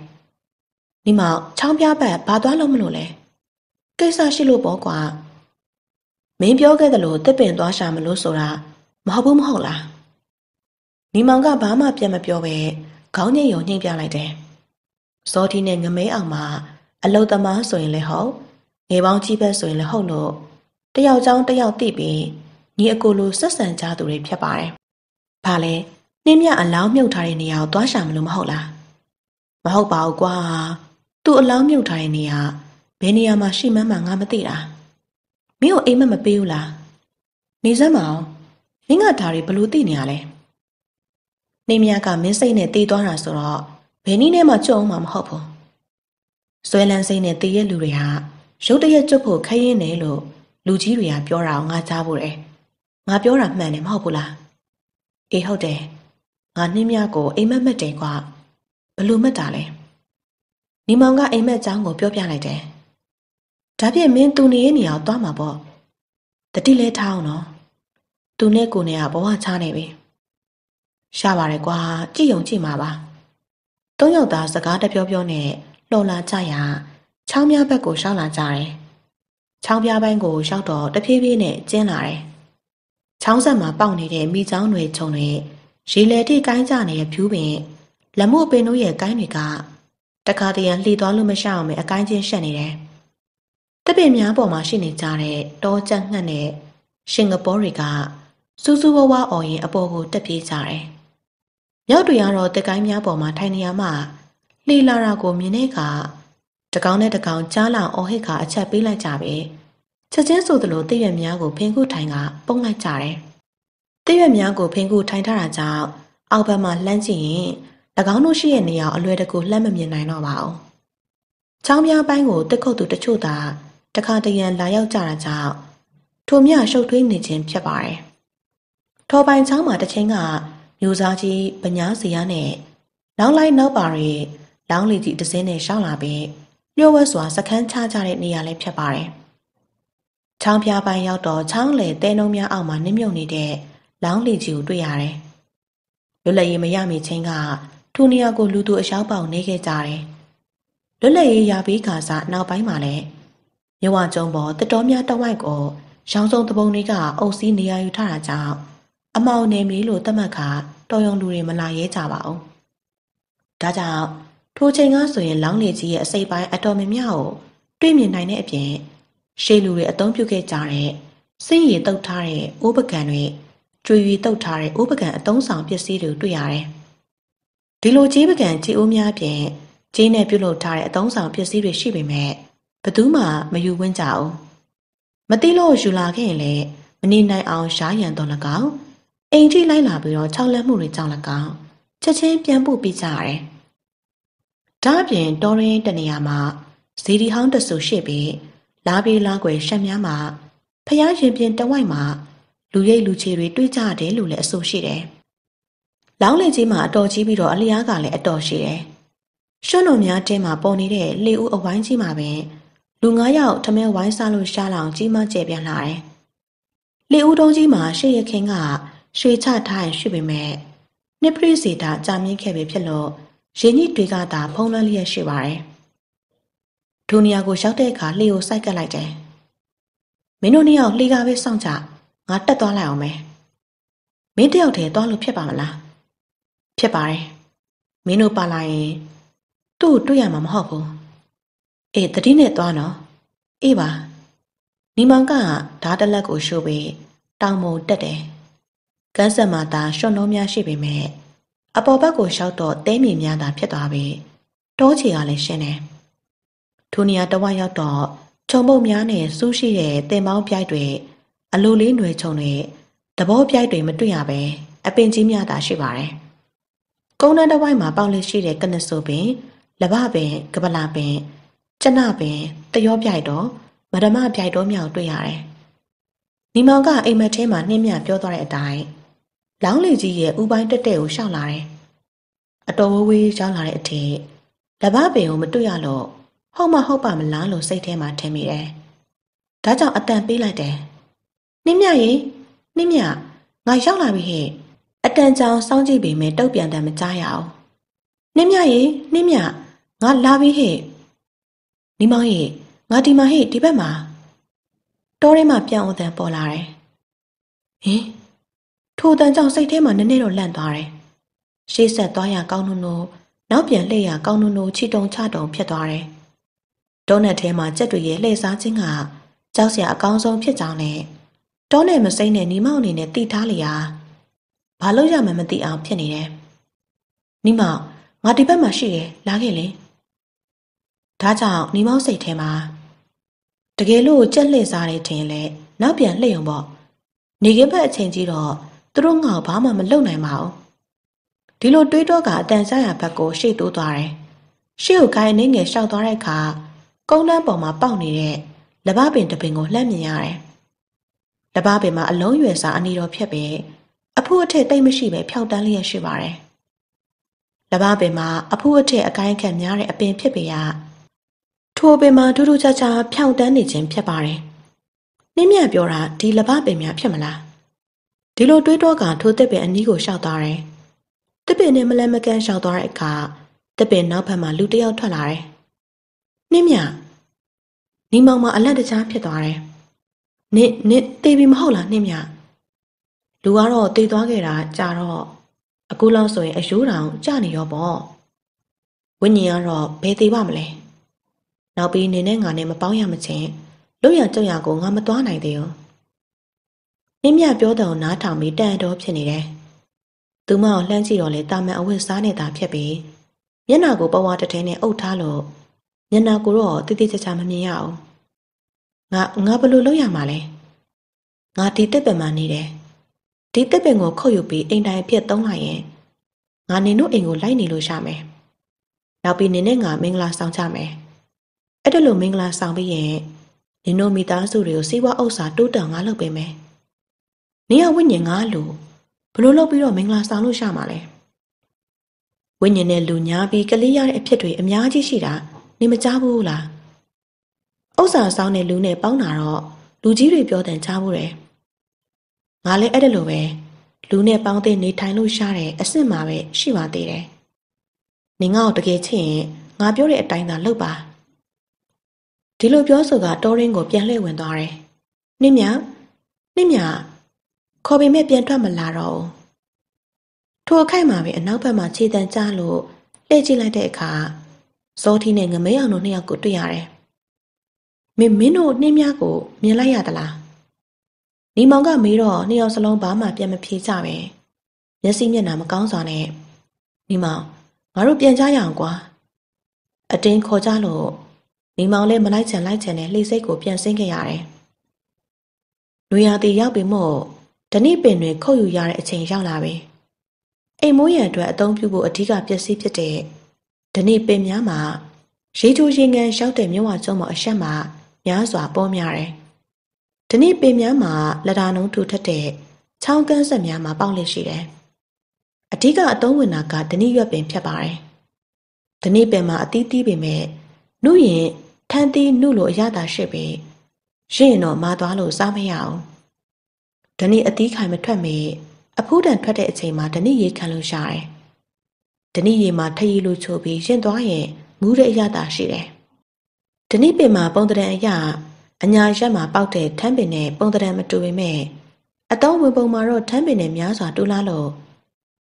။နေမောင်ချောင်းပြားဘက်ဘာသွားလို့မလို့လဲ။ကိစ္စရှိလို့ပေါ့ကွာ။မင်းပြောခဲ့တယ်လို့တစ်ပင် သွားရှာမလို့ဆိုတာမဟုတ်ဘူးမဟုတ်လား။ညီမောင်ကဘာမှပြန်မပြောပဲခေါင်းညိတ်ရုံညှိပြလိုက်တယ်ဇော်ဒီနဲ့ငမဲအောင်မှာ အလုတ်သမားဆိုရင်လည်းဟုတ်ငယ်ပေါင်းကြီးဘက်ဆိုရင်လည်းဟုတ်လို့တယောက်ချောင်းတယောက်သိပြီးညီအကိုလိုဆက်ဆံကြသူတွေဖြစ်ပါတယ်။ဘာလဲနှင်းမြအလောင်းမြုပ်ထားတဲ့နေရာကိုသွားရှာမလို့မဟုတ်လား။မဟုတ်ပါဘူးကွာ။သူ့အလောင်းမြုပ်ထားတဲ့နေရာဘယ်နေရာမှာရှိမှန်းမှငါမသိတာ။မင်းကိုအိမ်မက်မပေးဘူးလား။နေစမ်းမအောင်မင်းကဒါတွေဘလို့သိနေရလဲ။နေမြကမင်းစိတ်နဲ့တေးသွားတာဆိုတော့ဘယ်နည်းနဲ့မှကြွအောင်မှာမဟုတ်ဘူး။ဆွဲလန်းစိတ်နဲ့တေးရဲ့လူတွေဟာရုတ်တရက်ကြွဖို့ခက်ရင်နေလို့လူကြီးတွေကပြောတာကိုငါကြားဖို့တယ်။ငါပြောတာမှန်တယ်မဟုတ်ဘူးလား။အေးဟုတ်တယ်။ငါနှင်းမြကိုအိမ်မက်မက်တယ်ကွာ။ဘလို့မက်တာလဲ။ညီမောင်ကအိမ်မက်เจ้าကိုပြောပြလိုက်တယ်။ဒါဖြင့်မင်းသူနေရနေအောင်သွားမှာပေါ့။တတိလဲထားအောင်နော်။သူနဲ့ကိုနဲ့ကဘဝချနေပြီ။ရပါတယ်ကွာကြည့်ုံကြည့်မှာပါသုံးယောက်သားစကားတပြောပြောနဲ့လှော်လာကြရာချောင်းပြဘက်ကိုရှောက်လာကြတယ်ချောင်းပြပိုင်းကိုရှောက်တော့တဖြည်းဖြည်းနဲ့ကျင်းလာတယ်ချောင်းဆက်မှာပေါက်နေတဲ့မိချောင်းတွေခြုံတွေရေလေတိကိုင်းကြနေတဲ့ဖြူးပင်လမို့ပင်တို့ရဲ့ကိုင်းတွေကတခါတရံလှီသွားလို့မရအောင်ပဲအကိုင်းချင်းရှက်နေတယ်တပင်များပေါ်မှာရှိနေကြတဲ့တောကြက်ငှက်နဲ့စင်ကာပူတွေကစူးစူးဝဝအော်ရင် အပေါ်ကိုတက်ပြေးကြတယ်မြောက်တွေကတော့တက်ကိုင်းများပေါ်မှာထိုင်နေရမှလှေလာတာကိုမြင်တဲ့အခါတကောင်နဲ့တကောင်ကြားလောင်အော်ဟစ်ကအချက်ပေးလိုက်ကြပဲချက်ချင်းဆိုသလိုတည့်ရွက်များကိုဖင်ခုထိုင်ကပုံလိုက်ကြတယ်တည့်ရွက်များကိုဖင်ခုထိုင်ထားတာကြောင့်အောက်ဘက်မှာလှမ်းကြည့်ရင်၎င်းတို့ရှိတဲ့နေရာအလွယ်တကူလှမ်းမမြင်နိုင်တော့ပါဘူးချောင်းများပိုင်းကိုတက်ခုတ်သူတချို့သာတခါတရံလာရောက်ကြတာကြောင့်ထိုမြရှုပ်ထွေးနေခြင်းဖြစ်ပါတယ်ထော်ပိုင်ချောင်းမှာတစ်ချိန်ကမျိုးစားကြီးပညာစရာနဲ့နောက်လိုက်နောက်ပါရဲ့လောင်းလီကြီးတစင်းနဲ့ရှောင်းလာပြီးလျှော့ဝဲစွာစခန်းချကြတဲ့နေရာလေးဖြစ်ပါတယ်။ချောင်းပြပိုင်းရောက်တော့ချောင်းလေတဲနှုံများအောက်မှာနစ်မြုပ်နေတဲ့လောင်းလီကြီးကိုတွေ့ရတယ်။လွတ်လပ်ရေးမရမီချင်းကထိုနေရာကိုလူသူအရှောက်ပေါက်နေခဲ့ကြတယ်။လွတ်လပ်ရေးရပြီးခါစားနောက်ပိုင်းမှာလည်းမြဝကျုံပေါ်တတော်များတဝိုက်ကို ရောင်စုံတပုံတွေကအုပ်စီးနေရာယူထားတာကြောင့်အမောင်နေမီလို့သတ်မှတ်ခါတော်ရုံလူတွေမလာရဲကြပါဘူး။ဒါကြောင့်ထိုချိန်ကဆိုရင်လောင်းလေကြီးရဲ့အစိပ်ပိုင်းအတော်များများကိုတွေ့မြင်နိုင်တဲ့အပြင်ရှေးလူတွေအသုံးပြုခဲ့ကြတဲ့စင်းရည်တုတ်ထားတဲ့ဥပကံတွေကျွေရီတုတ်ထားတဲ့ဥပကံ အသုံးဆောင်ပစ္စည်းတွေတွေ့ရတယ်။ဒီလိုကြေးပကံကြေးအိုးများပြင်ကြေးနဲ့ပြုလုပ်ထားတဲ့အသုံးဆောင်ပစ္စည်းတွေရှိပေမဲ့ဘသူမှမယူဝင်းကြအောင်မသိလို့ယူလာခဲ့ရင်လည်းမနေနိုင်အောင်ရှားရန်တော်၎င်းအိမ်ထိလိုက်လာပြီးတော့ခြောက်လက်မှုတွေကြောင့်လည်းကောင်းချက်ချင်းပြန်ပို့ပြီးကြရတယ်။ဒါ့အပြင်တော်ရင်တနေရာမှာဇီဒီဟောင်းတဆူရှိပြီးလာပြီးလာွယ်ရှက်များမှာဖျားရင်ပြင်တဝိုက်မှာ လူရိပ်လူချေတွေတွေ့ကြတယ်လို့လည်းအဆိုရှိတယ်။လောင်းလင်ကြီးမှာအတော်ကြီးပြီးတော့အလျားကလည်းအတော်ရှိတယ်။ရွှွန်တော်များတင်းမှာပေါ်နေတဲ့လေဦးအဝိုင်းကြီးမှာပင်လူ9ယောက်ထမဲဝိုင်းစားလို့ရှားလောင်ကြီးမကျဲပြန်လာတယ်။လေဦးတုံးကြီးမှာရှေ့ရခင်ကရွှေချထားရင်ရှိပေမဲ့နှစ်ပြည့်စေတာကြာမြင့်ခဲ့ပြီဖြစ်လို့ရင်းကြီးတွေကသာဖုံးလွှမ်းလျက်ရှိပါတယ်။ဒူနီယာကိုရောက်တဲ့အခါလှေကိုစိုက်ကပ်လိုက်တယ်။မင်းတို့နှစ်ယောက်လှေကပဲစောင့်ကြငါတက်သွားလိုက်အောင်မယ်။မင်းတယောက်တည်းသွားလို့ဖြစ်ပါမလား။ဖြစ်ပါတယ်။မင်းတို့ပါလာရင်သူ့ကိုတွေ့ရမှာမဟုတ်ဘူး။အေးတတိနဲ့သွားနော်။အေးပါ။နီမောင်ကဓာတ်တလက်ကိုရှို့ပြီးတောင်ပုံတက်တယ်။ကန်းဆက်မှာသာရှော့နှောများရှိပေမဲ့အပေါ်ဘက်ကိုလျှောက်တော့တဲမြေများသာဖြစ်သွားပြီတောချေကလည်းရှင်းတယ်ထိုနေရာတဝက်ရောက်တော့ခြုံပုတ်များနဲ့စူးရှိတဲ့တင်ပေါင်းပြိုက်တွေအလိုလေးຫນွယ်ခြုံတွေတဘောပြိုက်တွေမတွေ့ရပဲအပင်ကြီးများသာရှိပါတယ်ကုန်းတန်းတစ်ဝိုက်မှာပေါက်လက်ရှိတဲ့ကနဆိုပင်လဘပင်ကပလာပင်ကျနပင်တရောပြိုက်တော့မဓမ္မပြိုက်တော့မြောင်တွေ့ရတယ်နီမောင်ကအိမ်မက်ထဲမှာနှင်းမြပြောသွားတဲ့အတိုင်းလောင်းလေကြီးရဲ့ဥပိုင်းတက်တဲ့ကိုရှောက်လာတယ်။အတော်ဝဝေးရောက်လာတဲ့အထိလက်ပပင်ကိုမတွေ့ရတော့ဟုတ်မဟုတ်ပါမလားလို့စိတ်ထဲမှာထင်မိတယ်။ဒါကြောင့်အတန်ပေးလိုက်တယ်။နင်းမြရေနင်းမြငါရောက်လာပြီဟဲ့အတန်ကြောင်စောင့်ကြည့်ပေမဲ့တုတ်ပြန်တယ်မကြားရအောင်။နင်းမြရေနင်းမြငါလာပြီဟဲ့နီမောင်ရေငါဒီမှာဟဲ့ဒီဘက်မှာတောထဲမှာပြန်အောင်တန်ပေါ်လာတယ်။ဟင်ထိုတန်ကြောင့်စိတ်ထဲမှာနည်းနည်းတော့လန့်သွားတယ်။ရှေ့ဆက်သွားရကောင်းနုံနိုးနောက်ပြန်လှည့်ရကောင်းနုံနိုးချီတုံချတုံဖြစ်သွားတယ်။တောနဲ့ထဲမှာကြက်တွေရဲ့လှည့်စားခြင်းကကြောက်စရာအကောင်းဆုံးဖြစ်ကြောင်းနဲ့တောနဲ့မစိမ့်နဲ့နီမောင်အနေနဲ့တည်ထားလျာဘာလို့ရမှမသိအောင်ဖြစ်နေတယ်။နီမောင်ငါဒီဘက်မှာရှိတယ်လာခဲ့လေ။ဒါကြောင့်နီမောင်စိတ်ထဲမှာတကယ်လို့ကြက်လှည့်စားတယ်ထင်လေနောက်ပြန်လှည့်ုံပေါ့နေခင်ဘက်အချိန်ကြီးတော့သူတို့ငါ့ကိုဘာမှမလုပ်နိုင်ပါဘူးဒီလိုတွေးတော့ကအတန်ဆရာဘက်ကိုရှေ့တိုးသွားတယ်ရှေ့ကိုခိုင်နေငယ်ရှောက်သွားတဲ့အခါကုန်းတန်းပေါ်မှာပေါက်နေတဲ့လဘပင်တပင်ကိုလှမ်းမြင်ရတယ်လဘပင်မှာအလုံးရွယ်စာအနီတော်ဖြစ်ပေအဖို့အထက်တိတ်မရှိပဲဖြောက်တန်းလျက်ရှိပါတယ်လဘပင်မှာအဖို့အထက်အကိုင်းခန့်များတဲ့အပင်ဖြစ်ပေရထိုပင်မှာထူးထူးခြားခြားဖြောက်တန်းနေခြင်းဖြစ်ပါတယ်နှင်းမြပြောတာဒီလဘပင်များဖြစ်မလားဒီလိုတွေးတော့ကထိုတစ်ပင်အနီးကိုရှောက်သွားတယ်။တစ်ပင်နဲ့မလန်မကန်ရှောက်သွားတဲ့အခါတစ်ပင်နောက်ဘက်မှာလူတစ်ယောက်ထွက်လာတယ်။နှင်းမြနီမောင်မှာအလန့်တကြားဖြစ်သွားတယ်။နစ်နစ်တေးပြီမဟုတ်လားနှင်းမြလူကတော့တေးသွားခဲ့တာကြာတော့အခုလောက်ဆိုရင်အယိုးတောင်ကြာနေရောပေါ့။ဝိညာဉ်ကတော့ဘယ်သေးပါမလဲ။နောက်ပြီးနင်းနဲ့ငါနဲ့မပေါင်းရမချင်းလွတ်ရကြောက်ရကိုငါမသွားနိုင်သေးဘူး။မင်းမြပြောတဲ့ကိုနားထောင်ပြီးတန်အတော်ဖြစ်နေတယ်။သူမကိုလှမ်းကြည့်တော့လေတာမန်အဝတ်စားနေတာဖြစ်ပြီးမျက်နှာကိုပဝါတထဲနဲ့အုပ်ထားလို့မျက်နှာကိုတော့တိတိကျကျမမြင်ရအောင်။ငါငါဘလို့လုပ်ရမှာလဲ။ငါဒီတက်ပင်မှာနေတယ်။ဒီတက်ပင်ကိုခုတ်ယူပြီးအိမ်တိုင်းဖြစ်သုံးလိုက်ရင်ငါနေတို့အိမ်ကိုလိုက်နေလို့ရမယ်။နောက်ပြီးနေနဲ့ငါမင်္ဂလာဆောင်ကြမယ်။အဲ့ဒါလိုမင်္ဂလာဆောင်ပြီးရင်နင်တို့မိသားစုတွေကိုစီးပွားဥစ္စာတိုးတက်ငါလုပ်ပေးမယ်။နေရဝိညာဉ်ကလို့ဘလို့လောက်ပြီးတော့မင်္ဂလာဆောင်လို့ရမှာလဲဝိညာဉ်နဲ့လူညာပြီးကလေးရတဲ့အဖြစ်တွေအများကြီးရှိတာနေမကြားဘူးလားဥစ္စာဆောင်တဲ့လူနဲ့ပေါင်းတာတော့လူကြီးတွေပြောတဲ့ကြားဘူးတယ်ငါလည်းအဲ့ဒါလိုပဲလူနဲ့ပေါင်းတဲ့နေထိုင်လို့ရတဲ့အစ်စ်မှာပဲရှိပါသေးတယ်နေငါ့ကိုတကယ်ချစ်ရင်ငါပြောတဲ့အတိုင်းသာလုပ်ပါဒီလိုပြောဆိုကတော်ရင်ကိုပြန်လှည့်ဝင်သွားတယ်နှင်းမြနှင်းမြခေါ်ပေမဲ့ပြန်ထွက်မလာတော့ဘူးထိုအခိုက်မှာပဲအနောက်ဘက်မှာခြေတံကျလို့လှည့်ကြည့်လိုက်တဲ့အခါဇောထီနဲ့ငမဲအောင်တို့နှစ်ယောက်ကိုတွေ့ရတယ်မင်းမင်းတို့နှင်းများကို မြင်လိုက်ရသလားနေမောင်ကမေးတော့နှစ်ယောက်စလုံးဘာမှပြန်မဖြေကြပဲမျက်စိမျက်နှာမကောင်းစွာနဲ့နေမောင်ငါတို့ပြန်ကြရအောင်ကွာအတင်းခေါ်ကြလို့နေမောင်လည်းမလိုက်ချင်လိုက်ချင်နဲ့လှိစိတ်ကိုပြန်ဆင်းခဲ့ရတယ်။နွေရာသီရောက်ပြီမို့ဓနိပင်တွေခုတ်ယူရတဲ့အချိန်ရောက်လာပြီ။အိမ်မိုးရံအတွက်အသုံးပြုဖို့အဓိကပစ္စည်းဖြစ်တဲ့ဓနိပင်များမှာရေချိုရေငန်ရောက်တဲ့မြဝကျုံးမအဆက်မှာများစွာပေါ်များတယ်။ဓနိပင်များမှာလက်ဒါနုံထူထက်တဲ့ချောင်းကန်းဆက်များမှာပေါက်လက်ရှိတယ်။အဓိကအသုံးဝင်တာကဓနိရွက်ပင်ဖြစ်ပါတယ်။ဓနိပင်မှာအသီးသီးပင်မဲ့နှုတ်ရင်ထန်သီးနှုတ်လိုအရသာရှိပြီးရင်တော့မာသွားလို့စားမရအောင်။။ဓနိအသီးခိုင်မထွက်မေအဖူးတန်ထွက်တဲ့အချိန်မှာဓနိရေခံလို့ရှာတယ်။ဓနိရေမှာထရီလိုချိုပြီးရင့်သွားရင်မူးတဲ့အရသာရှိတယ်။ဓနိပင်မှာပုံတံအရအညာရက်မှာပေါက်တဲ့ထန်းပင်နဲ့ပုံတံမတူပေမဲ့အတုံးဝင်ပုံမှာတော့ထန်းပင်နဲ့များစွာတူလားလို့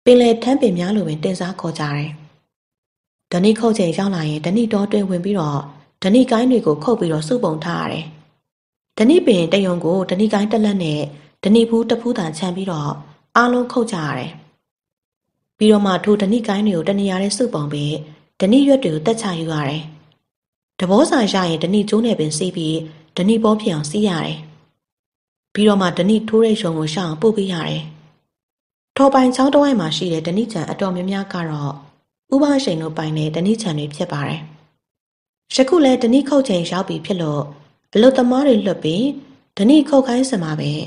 ပင်လယ်ထန်းပင်များလိုပင်တင်စားခေါ်ကြတယ်။ဓနိခုတ်ချိန်ရောက်လာရင်ဓနိတော်တွင်ဝင်ပြီးတော့ဓနိကိုင်းတွေကိုခုတ်ပြီးတော့စုပုံထားရတယ်။ဓနိပင်တယုံကိုဓနိကိုင်းတက်လက်နဲ့ဓနိဘူးတဖူးတန်ချမ်းပြီးတော့အားလုံးခုတ်ကြရတယ်။ပြီးတော့မှထိုဓနိကိုင်းတွေကိုတနေရာနဲ့စုပုံပြီးဓနိရွက်တွေကိုတက်ချယူရတယ်။တဘောစာရရင်ဓနိကျိုးနဲ့ပင်စီးပြီးဓနိပေါ်ဖြစ်အောင်စီးရတယ်။ပြီးတော့မှဓနိထိုးတဲ့ရုံကိုရှောင်ပို့ပေးရတယ်။ထော်ပိုင်ချောင်းတဝိုက်မှာရှိတဲ့ဓနိချံအတော်များများကတော့ဥပရှိန်တို့ပိုင်တဲ့ဓနိချံတွေဖြစ်ပါတယ်။ယခုလဲဓနိခုတ်ချိန်ရောက်ပြီဖြစ်လို့အလုသမားတွေလွတ်ပြီးဓနိခုတ်ခိုင်းစမှာပဲ။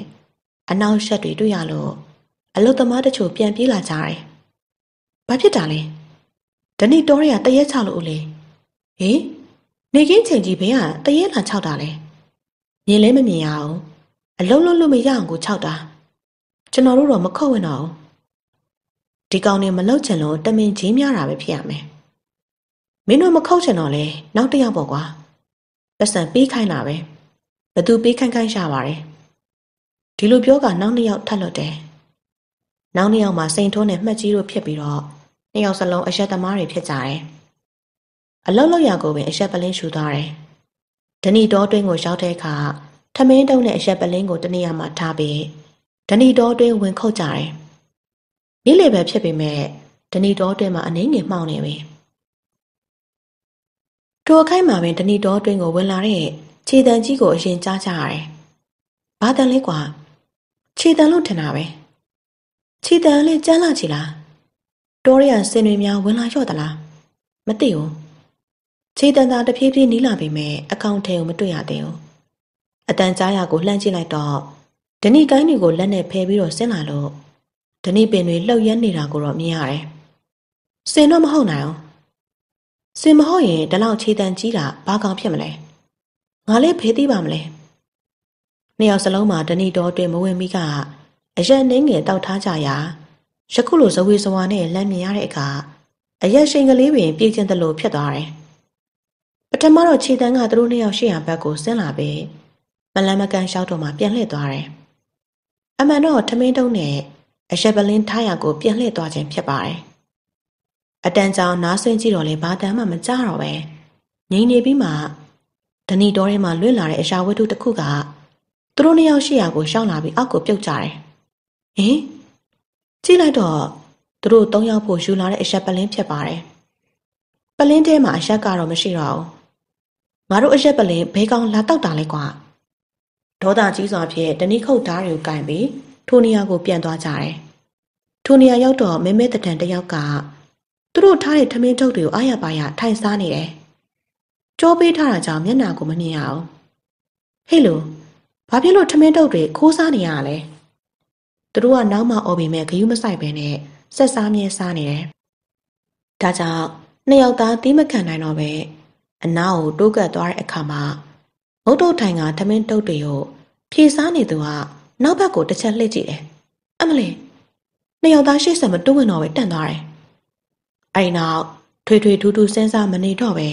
အနောက်ရှက်တွေတွေ့ရလို့အလုသမားတချို့ပြန်ပြေးလာကြတယ်။ဘာဖြစ်တာလဲ။ဒဏိတော်ရရတရက်ချလို့ဦးလေ။ဟေးနေကင်းချိန်ကြီးဘင်းကတရက်လာခြောက်တာလေ။မြင်လဲမမြင်ရအောင်။အလုံးလုံးလို့မရအောင်ကိုခြောက်တာ။ကျွန်တော်တို့တော့မခုတ်ဝင်တော့ဘူး။ဒီကောင်တွေမလောက်ချင်လို့တမင်ချင်းများတာပဲဖြစ်ရမယ်။မင်းတို့မခုတ်ချင်တော့လေနောက်တစ်ယောက်ပေါ့ကွာ။ပတ်စံပေးခိုင်းတာပဲ။ဘသူပေးခိုင်းခိုင်းရှာပါတယ်။ဒီလိုပြောကနောက်နှစ်ယောက်ထပ်လွတ်တယ်။နောက်နှစ်ယောက်မှာစိန်ထွန်းနဲ့မှတ်ကြီးတို့ဖြစ်ပြီးတော့နှစ်ယောက်စလုံးအယက်သမားတွေဖြစ်ကြတယ်။အလောက်လောက်ရကိုပင်အယက်ပလင်းရှူသွားတယ်။ဒဏီတော်တွင်းကိုရောက်တဲ့အခါထမင်းတုံးနဲ့အယက်ပလင်းကိုတနေရာမှာထားပြီးဒဏီတော်တွင်းဝင်ခုတ်ကြတယ်။နေ့လေပဲဖြစ်ပေမဲ့ဒဏီတော်တွင်းမှာအနှင်းငယ်မှောင်နေပြီ။တော်ခိုင်းမှာပင်ဒဏီတော်တွင်းကိုဝင်လာတဲ့ခြေတံကြီးကိုအရင်ကြားကြရတယ်။ဘာတန်လေးကွာခြေတန်လို့ထင်တာပဲခြေတန်လည်းကြမ်းလာချီလားတောရရဆင်တွေများဝင်လာလျော့သလားမသိဘူးခြေတန်သာတဖြည်းဖြည်းနီးလာပေမဲ့အကောင့်ထဲကိုမတွေ့ရသေးဘူးအတန်ကြားရကိုလှမ်းကြည့်လိုက်တော့ဓဏီကိုင်းတွေကိုလက်နဲ့ဖယ်ပြီးတော့ဆင်းလာလို့ဓဏီပင်တွေလှုပ်ရက်နေတာကိုတော့မြင်ရတယ်ဆင်တော့မဟုတ်နိုင်ဘူးဆင်မဟုတ်ရင်ဒီလောက်ခြေတန်ကြီးတာဘာကောင်ဖြစ်မလဲငါလည်းဖေးသိပါမလဲနှစ်ယောက်စလုံးမှာတဏီတော်တွင်မဝင်မိကအရက်နှင်းငယ်တောက်ထားကြရာယခုလိုဇဝေဇဝါနဲ့လမ်းမြင်ရတဲ့အခါအရက်ရှိန်ကလေးပင်ပြေးကျင်သလိုဖြစ်သွားတယ်။ပထမတော့ခြေတန်းကသူတို့နှစ်ယောက်ရှေ့ရဘက်ကိုဆင်းလာပေမလန်းမကန်ရှောက်တော့မှပြန်လှည့်သွားတယ်။အမှန်တော့ထမင်းတုံးနဲ့အရက်ပလင်းထားရကိုပြန်လှည့်သွားခြင်းဖြစ်ပါတယ်။အတန်ကြောင်နားဆွင့်ကြည့်တော့လေဘာတမ်းမှမကြတော့ပဲငြိမ်နေပြီးမှဒဏီတော်ထဲမှာလွင့်လာတဲ့အရာဝတ္ထုတစ်ခုကသူတို့နှစ်ယောက်ရှိရာကိုရှောင်းလာပြီးအောက်ကိုပြုတ်ကြတယ်။ဟင်ကြည့်လိုက်တော့သူတို့သုံးယောက်ဖို့ယူလာတဲ့အရက်ပလင်းဖြစ်ပါတယ်။ပလင်းထဲမှာအရက်ကတော့မရှိတော့ဘူး။ငါတို့အရက်ပလင်းဘဲကောင်လာတောက်တာလဲကွာ။ဒေါသကြီးစွာဖြင့်တနိခုတ်ဓားတွေကိုကင်ပြီးထိုနေရာကိုပြန်သွားကြတယ်။ထိုနေရာရောက်တော့မဲမဲတထန်တယောက်ကသူတို့ထားတဲ့ထမင်းထုတ်တွေကိုအားရပါရထိုင်စားနေတယ်။ကြောပေးထားတာကြောင့်မျက်နာကိုမမြင်ရအောင်။ဟေ့လို့။ဘာဖြစ်လို့ထမင်းတုပ်တွေခိုးစားနေရလဲ။သူတို့ကနောက်မှအော်ပေမဲ့ဂယုမဆိုင်ပဲနဲ့ဆက်စားမြဲစားနေတယ်။ဒါကြောင့်နှစ်ယောက်သားတီးမခံနိုင်တော့ပဲအနားကိုတိုးကပ်သွားတဲ့အခါမှာမုတ်တုတ်ထိုင်ကထမင်းတုပ်တွေကိုဖြေစားနေသူကနောက်ဘက်ကိုတစ်ချက်လှည့်ကြည့်တယ်။အမလင်နှစ်ယောက်သားရှေ့ဆက်မတိုးဝင်တော့ပဲတန်သွားတယ်။အဲဒီနောက်ထွေထွေထူးထူးစဉ်းစားမနေတော့ပဲ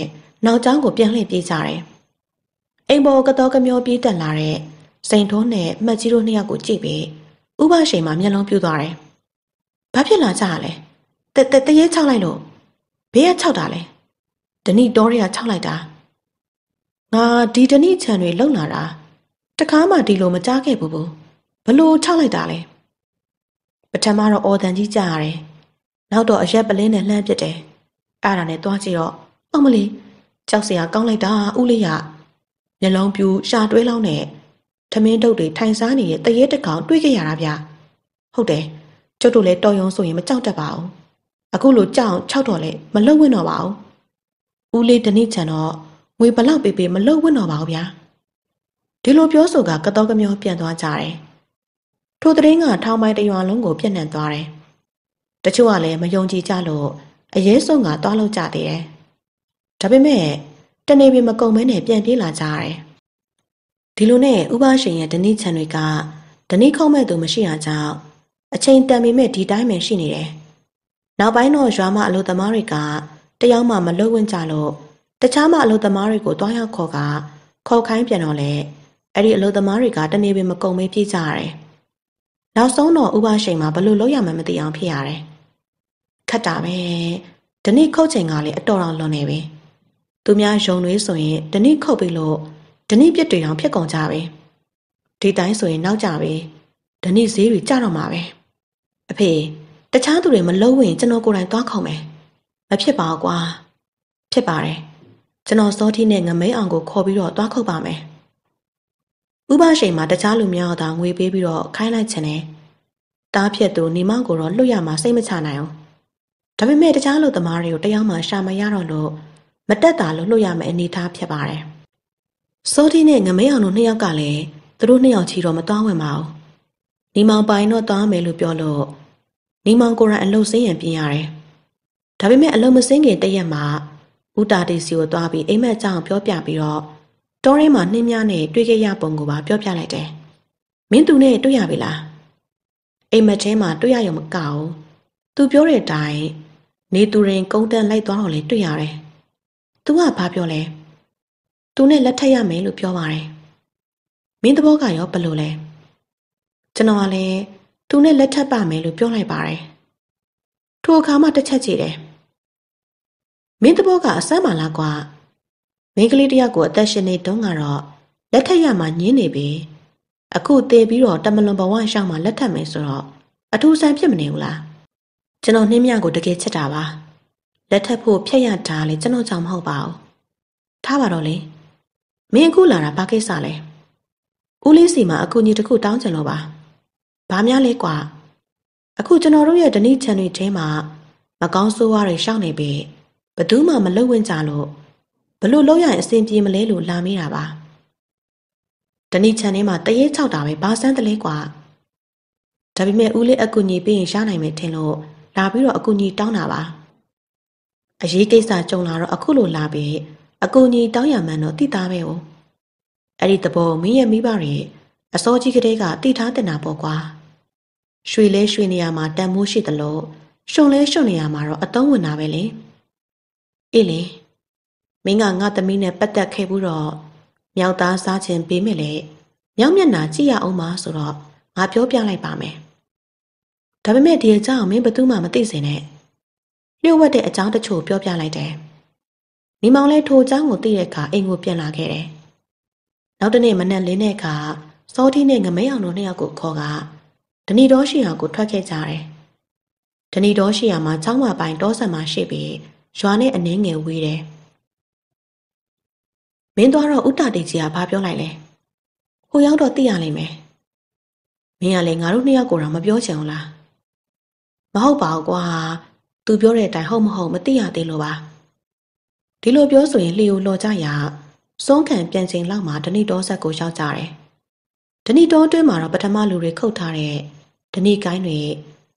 နောက်ကျောင်းကိုပြန်လှည့်ပြေးကြတယ်။အိမ်ပေါ်ကတော့ကမျောပြေးတက်လာတဲ့စိန်ထွန်းနဲ့မှတ်ကြီးတို့နှစ်ယောက်ကိုကြည့်ပြီးဥပရှိန်မှာမျက်လုံးပြူသွားတယ်။ဘာဖြစ်လာကြလဲ။တတတရေခြောက်လိုက်လို့ဘေးကခြောက်တာလဲ။ဒဏိတော်ရီကခြောက်လိုက်တာ။ငါဒီဒဏိခြံတွေလုံလာတာတကားမှဒီလိုမကြားခဲ့ဘူးဘူး။ဘလို့ခြောက်လိုက်တာလဲ။ပထမတော့အော်တန်ကြီးကြရတယ်။နောက်တော့အရက်ပလင်းနဲ့လှမ်းပစ်တယ်။အဲ့ဒါနဲ့သွားကြည့်တော့အောင်မလေးကြောက်စရာကောင်းလိုက်တာဦးလေးရမျက်လုံးပြူရှာတွဲလောင်းနဲ့ထမင်းတုပ်တွေထိုင်စားနေတဲ့တရေတကောင်တွေ့ခဲ့ရတာဗျ။ဟုတ်တယ်။ကျုပ်တို့လည်းတော်ရုံဆိုရင်မကြောက်တတ်ပါဘူး။အခုလိုကြောက်၆တော်လဲမလုံဝင်တော့ပါဘူး။ဦးလေးဒနေ့ချန်တော့ငွေဘလောက်ပေးပေးမလုံဝင်တော့ပါဘူးဗျာ။ဒီလိုပြောဆိုကကတော့ကမျောပြန်သွားကြတယ်။ထိုတရင်ကထောင်ပိုင်းတရွာလုံးကိုပြန့်နှံ့သွားတယ်။တချို့ကလည်းမယုံကြည်ကြလို့အရေးဆုံးကသွားလောက်ကြသေးတယ်။ဒါပေမဲ့တနေပြီမကုန်မဲနဲ့ပြန်ပြေးလာကြရတယ်။ဒီလိုနဲ့ဥပရှင်ရဲ့ဓနိချံတွေကဓနိခုံမဲ့သူမရှိတာကြောင့်အချိန်တန်ပေမဲ့ဒီတိုင်းပဲရှိနေတယ်။နောက်ပိုင်းတော့ရွာမှာအလုပ်သမားတွေကတယောက်မှမလွတ်ဝင်ကြလို့တခြားမှအလုပ်သမားတွေကိုတွားရောက်ခေါ်ကခေါ်ခိုင်းပြန်တော့လေအဲ့ဒီအလုပ်သမားတွေကတနေ့ပဲမကုံမေးပြေးကြရတယ်။နောက်ဆုံးတော့ဥပရှင်မှာဘလို့လောက်ရမှမသိအောင်ဖြစ်ရတယ်။ခက်တာပဲ။ဓနိခုတ်ချိန်ကလည်းအတော်တော်လွန်နေပြီ။သူများယုံတွေဆိုရင်ဓနိခုတ်ပြီးလို့ဒီနေ့ပြစ်တွေအောင်ဖြစ်ကုန်ကြပဲဒီတိုင်းဆိုရင်နောက်ကြပဲဒီနေ့ဈေးတွေကျတော့မှာပဲအဖေတခြားသူတွေမလုံးဝင် ကျွန်တော်ကိုယ်တိုင်သွားခေါ်မယ်မဖြစ်ပါဘူးကွာဖြစ်ပါတယ်ကျွန်တော်စောထီးနဲ့ငမိန်အောင်ကိုခေါ်ပြီးတော့သွားခုတ်ပါမယ်ဥပရှိန်မှာတခြားလူများတော့ငွေပေးပြီးတော့ခိုင်းလိုက်ချင်တယ်တားဖြတ်သူနေမောင်ကိုတော့လွတ်ရမှာစိတ်မချနိုင်အောင်ဒါပေမဲ့တခြားလူသမားတွေကိုတရားမှရှာမရတော့လို့မတက်တာလို့လွတ်ရမယ်အနေထားဖြစ်ပါတယ်စိုးတီနဲ့ငမဲအောင်တို့နှစ်ယောက်ကလည်းသူတို့နှစ်ယောက်ချီတော့မတော်ဝင်ပါဘူး။နီမောင်ပိုင်တော့တော်မယ်လို့ပြောလို့နီမောင်ကိုရန်အလုပ်စင်းရန်ပြင်ရတယ်။ဒါပေမဲ့အလုပ်မစင်းခင်တရက်မှာဦးတာတေစီကိုသွားပြီးအိမ်မက်ကြောင်ပြောပြပြီးတော့တောရင်းမှာနှင်းများနဲ့တွေ့ခဲ့ရပုံကိုပါပြောပြလိုက်တယ်။မင်းသူနဲ့တွေ့ရပြီလား။အိမ်မက်ထဲမှာတွေ့ရရုံမကဘူး။သူပြောတဲ့အတိုင်းနေသူရင်ကုန်းတန်းလိုက်သွားတော့လေတွေ့ရတယ်။သူကဘာပြောလဲ။သူနဲ့လက်ထပ်ရမယ်လို့ပြောပါတယ်။မင်းသဘောကရောဘယ်လိုလဲ။ကျွန်တော်ကလည်းသူနဲ့လက်ထပ်ပါမယ်လို့ပြောလိုက်ပါတယ်။ထိုအခါမှတစ်ချက်ကြည့်တယ်။မင်းသဘောကအစမ်းပါလားကွာ။မိန်းကလေးတယောက်ကိုအသက်ရှင်နေတုန်းကတော့လက်ထပ်ရမှညင်းနေပြီ။အခုတည်ပြီးတော့တမလွန်ဘဝရှောက်မှလက်ထပ်မယ်ဆိုတော့အထူးဆန်းဖြစ်မနေဘူးလား။ကျွန်တော်နှင်းမြကိုတကယ်ချက်တာပါ။လက်ထပ်ဖို့ဖြတ်ရတာလေကျွန်တော်ကြောင့်မဟုတ်ပါဘူး။ထားပါတော့လေ။မင်းအခုလာတာဘာကိစ္စလဲဦးလေးစီမှာအကူအညီတစ်ခုတောင်းချင်လို့ပါဘာများလဲကွာ အခုကျွန်တော်တို့ရဲ့ဓနိချန်တွေထဲမှာ မကောင်းဆိုးဝါးတွေရှောင်နေပြီဘသူမှမလုံဝင်ကြလို့ဘလို့လောက်ရရင်အဆင်ပြေမလဲလို့လာမေးတာပါဓနိချန်ထဲမှာတရေ၆တာပဲဘာစမ်းတလဲကွာဒါပေမဲ့ဦးလေးအကူအညီပေးရင်ရှားနိုင်မယ်ထင်လို့လာပြီးတော့အကူအညီတောင်းတာပါအရေးကိစ္စကြုံလာတော့အခုလိုလာပြီးအကူကြီးတောင်းရမှန်းတော့တိသားပဲ哦အဲ့ဒီတဘောမင်းရဲ့မိဘတွေအစောကြီးကတည်းကတိထားတင်တာပေါ့ကွာရွှေလဲရွှေနေရာမှာတန်မိုးရှိတယ်လို့ရှုံလဲရှုံနေရာမှာတော့အတုံးဝင်တာပဲလေအေးလေမင်းကငါသမီးနဲ့ပတ်သက်ခဲ့ဘူးတော့မြောက်သားစားခြင်းပေးမယ်လေမြောက်မျက်နှာကြည့်ရအောင်ပါဆိုတော့ငါပြောပြလိုက်ပါမယ်ဒါပေမဲ့ဒီအကြောင်းမင်းဘယ်သူမှမသိစေနဲ့လျှို့ဝှက်တဲ့အကြောင်းတချို့ပြောပြလိုက်တယ်။မိမောင်လဲထိုအကြောင်းကိုသိတဲ့အခါအိမ်ကိုပြန်လာခဲ့တယ်။နောက်တနေ့မနက်လင်းတဲ့အခါစောထီးနဲ့ငမဲအောင်တို့နှစ်ယောက်ကိုခေါ်ကဒဏီတော်ရှိရာကိုထွက်ခဲ့ကြတယ်။ဒဏီတော်ရှိရာမှာကျောင်းမပိုင်တောဆက်မှာရှိပြီးရွာနဲ့အနှင်းငယ်ဝေးတယ်။မင်းသွားတော့ဥတတေကြီးကဘာပြောလိုက်လဲ။ဟိုရောက်တော့သိရလိမ့်မယ်။မင်းကလည်းငါတို့နှစ်ယောက်ကိုတော့မပြောချင်ဘူးလား။မဟုတ်ပါဘူးကွာ။သူပြောတဲ့အတိုင်းဟုတ်မဟုတ်မသိရသေးလို့ပါ။ဒီလိုပြောဆိုရင်လျှို့လော်ကြရာဆုံးခံပြန်ချိန်လောက်မှာဒဏိတော်ဆက်ကိုရောက်ကြတယ်။ဒဏိတော်အတွင်းမှာတော့ပထမလူတွေခုတ်ထားတဲ့ဒဏိကိုင်းတွေ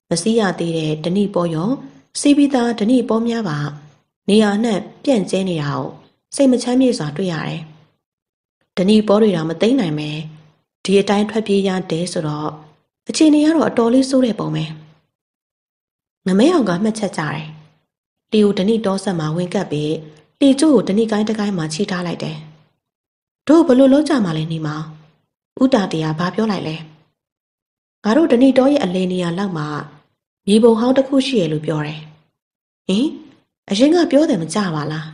မစည်းရသေးတဲ့ဒဏိပေါ်ရော စီပီတာဒဏိပေါ်များပါနေရာနဲ့ပြန့်ကျဲနေတာကိုစိတ်မချမ်းမြေစွာတွေ့ရတယ်။ဒဏိပေါ်တွေတော့မသိမ့်နိုင်ပဲဒီအတိုင်းထွက်ပြေးရတဲ့ဆိုတော့အခြေအနေကတော့အတော်လေးဆိုးတဲ့ပုံပဲ။ငမဲအောင်ကမှတ်ချက်ကြတယ်။လီယိုဒဏိတော်ဆက်မှာဝင်ကပ်ပြီးတေကျို့ကိုတနေ့ကိုင်းတစ်ကိုင်းမှချီထားလိုက်တယ်။တို့ဘလို့လုံးကြမှာလဲနေမှာ။ဥတာတရားဘာပြောလိုက်လဲ။ငါတို့တနေ့တော့ရဲ့အလင်းနေရာလောက်မှာမြေပုံဟောင်းတစ်ခုရှိရလို့ပြောတယ်။ဟင်အရင်ကပြောတယ်မကြပါလား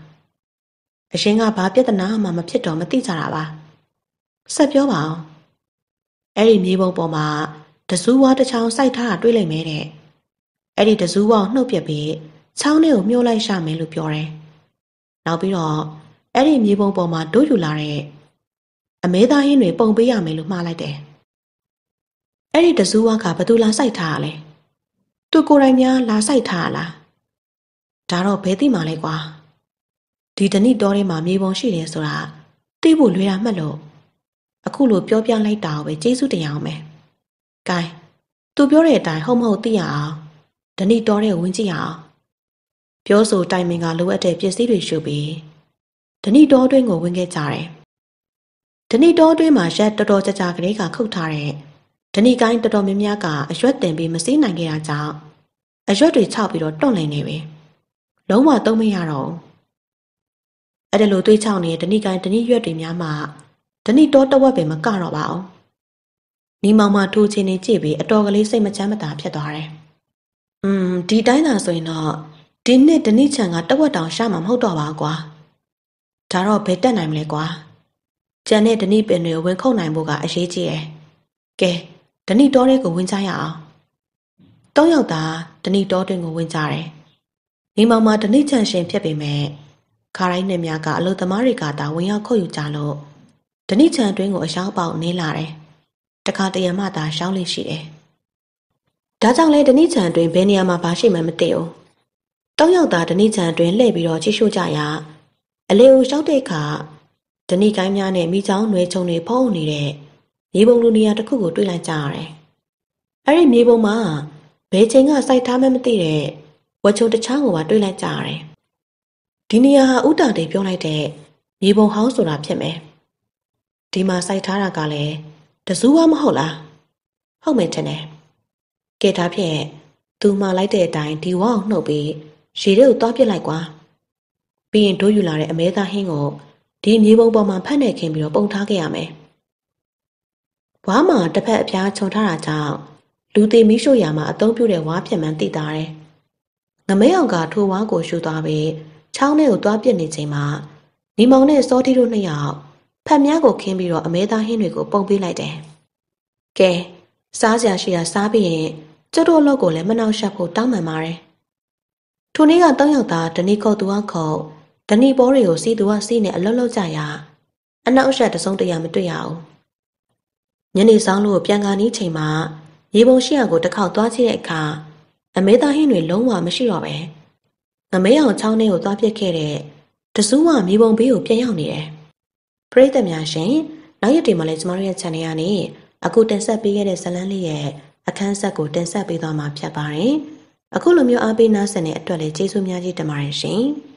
။အရင်ကဘာပြဿနာမှမဖြစ်တော့မသိကြတာပါ။ဆက်ပြောပါအောင်။အဲ့ဒီမြေပုံပေါ်မှာတစူးဝါတစ်ချောင်းစိုက်ထားတာတွေ့လိုက်မယ်တဲ့။အဲ့ဒီတစူးဝါနှုတ်ပြပြီးချောင်းလေးကိုမြှို့လိုက်ရှာမယ်လို့ပြောတယ်။နောက်ပြီးတော့အဲ့ဒီမြေပုံပေါ်မှာတို့ယူလာတဲ့အမဲသားဟင်းတွေပုံပေးရမယ်လို့မှားလိုက်တယ်။အဲ့ဒီတစူးဝါကဘသူလာစိုက်ထားရလဲ။သူကိုယ်တိုင်များလာစိုက်ထားရလား။ဒါတော့ဘယ်သိမှလဲကွာ။ဒီတနည်းတော်ထဲမှာမြေပုံရှိတယ်ဆိုတာသိဖို့လွယ်တာမှတ်လို့အခုလိုပြောပြလိုက်တာပဲကျေးဇူးတင်အောင်မယ်။ဂိုင်းသူပြောတဲ့အတိုင်းဟုတ်မဟုတ်သိရအောင်။ဒဏိတော်တဲ့ဝင်ကြည့်ရအောင်။ပြောဆိုတိုင်ပင်ကလိုအပ်တဲ့ပစ္စည်းတွေရှုပြီးဓဏိတော်တွင်းကိုဝင်ခဲ့ကြတယ်။ဓဏိတော်တွင်းမှာရက်တော်တော်ကြာကြာကလေးကခုတ်ထားတဲ့ဓဏိကိုင်းတော်တော်များများကအရွက်တင်ပြီးမစည်းနိုင်ခဲ့တာကြောင့်အရွက်တွေချပြီးတော့တွန့်လည်နေပြီ။လုံးဝသုံးမရတော့ဘူး။အဲ့ဒါလိုတွေးချောင်းနေတဲ့ဓဏိကိုင်းဓဏိရွက်တွေများမှဓဏိတော်တဝက်ပင်မကတော့ပါဘူး။နီမောင်မထိုးချင်းနေကြည့်ပြီးအတော်ကလေးစိတ်မချမ်းမသာဖြစ်သွားတယ်။อืมဒီတိုင်းသာဆိုရင်တော့ဒီနှစ်တနည်းချံကတဝက်တောင်ရှာမှာမဟုတ်တော့ပါကွာဒါတော့ဘယ်တက်နိုင်မလဲကွာကြံတဲ့ဒဏိပင်တွေကိုဝင်ခုန်နိုင်ဖို့ကအရေးကြီးတယ်ကဲဒဏိတော်တွေကိုဝင်ကြရအောင်သုံးယောက်သာဒဏိတော်တွင်ကိုဝင်ကြတယ်နေမောင်မှာဒဏိချံရှင်ဖြစ်ပေမဲ့ခါတိုင်းနဲ့များကအလုသမားတွေကသာဝင်ရောက်ခုတ်ယူကြလို့ဒဏိချံတွင်ကိုအရှောင်းပေါက်နင်းလာတယ်တခါတရံမှသာရှောင်းလိရှိတယ်ဒါကြောင့်လဲဒဏိချံတွင်ဘယ်နေရာမှာဘာရှိမှမသိဘူးတောက်ရောက်သားဓနိချံတွင်လှည့်ပြီးတော့ကြည့်ရှုကြရာအလေကိုရှောက်တဲ့အခါဓနိကိုင်းများနဲ့မိချောင်းနွယ်ချုံတွေဖုံးနေတဲ့မြေပုံလူနေရာတစ်ခုကိုတွေ့လိုက်ကြရတယ်။အဲဒီမြေပုံမှာဘယ်ချိန်ကစိုက်ထားမှမသိတဲ့ဝချုံတချောင်းကိုပါတွေ့လိုက်ကြရတယ်။ဒီနေရာဟာဥတာတေပြောလိုက်တဲ့မြေပုံဟောင်းဆိုတာဖြစ်မယ်။ဒီမှာစိုက်ထားတာကလည်းတစူးဝမဟုတ်လား။ဟုတ်မယ်ထင်တယ်။ကဲဒါဖြင့်သူမှလိုက်တဲ့အတိုင်းဒီဝအောင်နှုတ်ပြီးရေထဲကိုသွားပြစ်လိုက်ကွာပြီးရင်တို့ယူလာတဲ့အမဲသားဟင်းကိုဒီမြေပုံပေါ်မှာဖတ်နေခင်ပြီးတော့ပုံထားခဲ့ရမယ်ဝါမှာတစ်ဖက်အပြားခြုံထားတာကြောင့်လူသေးမီးရှို့ရာမှာအသုံးပြုတဲ့ဝါပြက်မှန်းသိတာတယ်ငမဲအောင်ကထိုဝါကိုရှူသွားပြီးချောင်းထဲကိုသွားပြစ်နေချိန်မှာနီမောင်နဲ့စောတီတို့နှစ်ယောက်ဖက်များကိုခင်းပြီးတော့အမဲသားဟင်းတွေကိုပုံပေးလိုက်တယ်ကဲစားစရာရှိတာစားပြီးရင် ကျွတ်တို့လောက်ကိုလည်းမနှောက်ရှက်ဖို့တောင်းပန်ပါတယ်ထိုနေ့ကတောင်းရောက်သားဒနီကောသူကခုံဒနီဘောတွေကိုစီသူကစီနဲ့အလုတ်လုတ်ကြရအနောက်အရှက်တစုံတရာမတွေ့ရအောင်ညနေဆောင်လို့ပြန်ကာနီးချိန်မှာရေပုံရှိရကိုတစ်ခေါက်သွားကြည့်တဲ့အခါအမေသားဟင်းတွေ လုံးဝမရှိတော့ပဲငမဲအောင်ချောင်းထဲကိုသွားပြစ်ခဲ့တဲ့တဆူးမမြေပုံဘေးကိုပြန်ရောက်နေတယ်ပရိသတ်များရှင်နောက်ရက်တွေမှာလည်းကျမတို့ရဲ့ channel ကနေအခုတင်ဆက်ပေးခဲ့တဲ့ဇာတ်လမ်းလေးရဲ့အခန်းဆက်ကိုတင်ဆက်ပေးသွားမှာဖြစ်ပါတယ်။အခုလိုမျိုးအားပေးနားဆင်တဲ့အတွက်လည်းကျေးဇူးများကြီးတင်ပါတယ်ရှင်။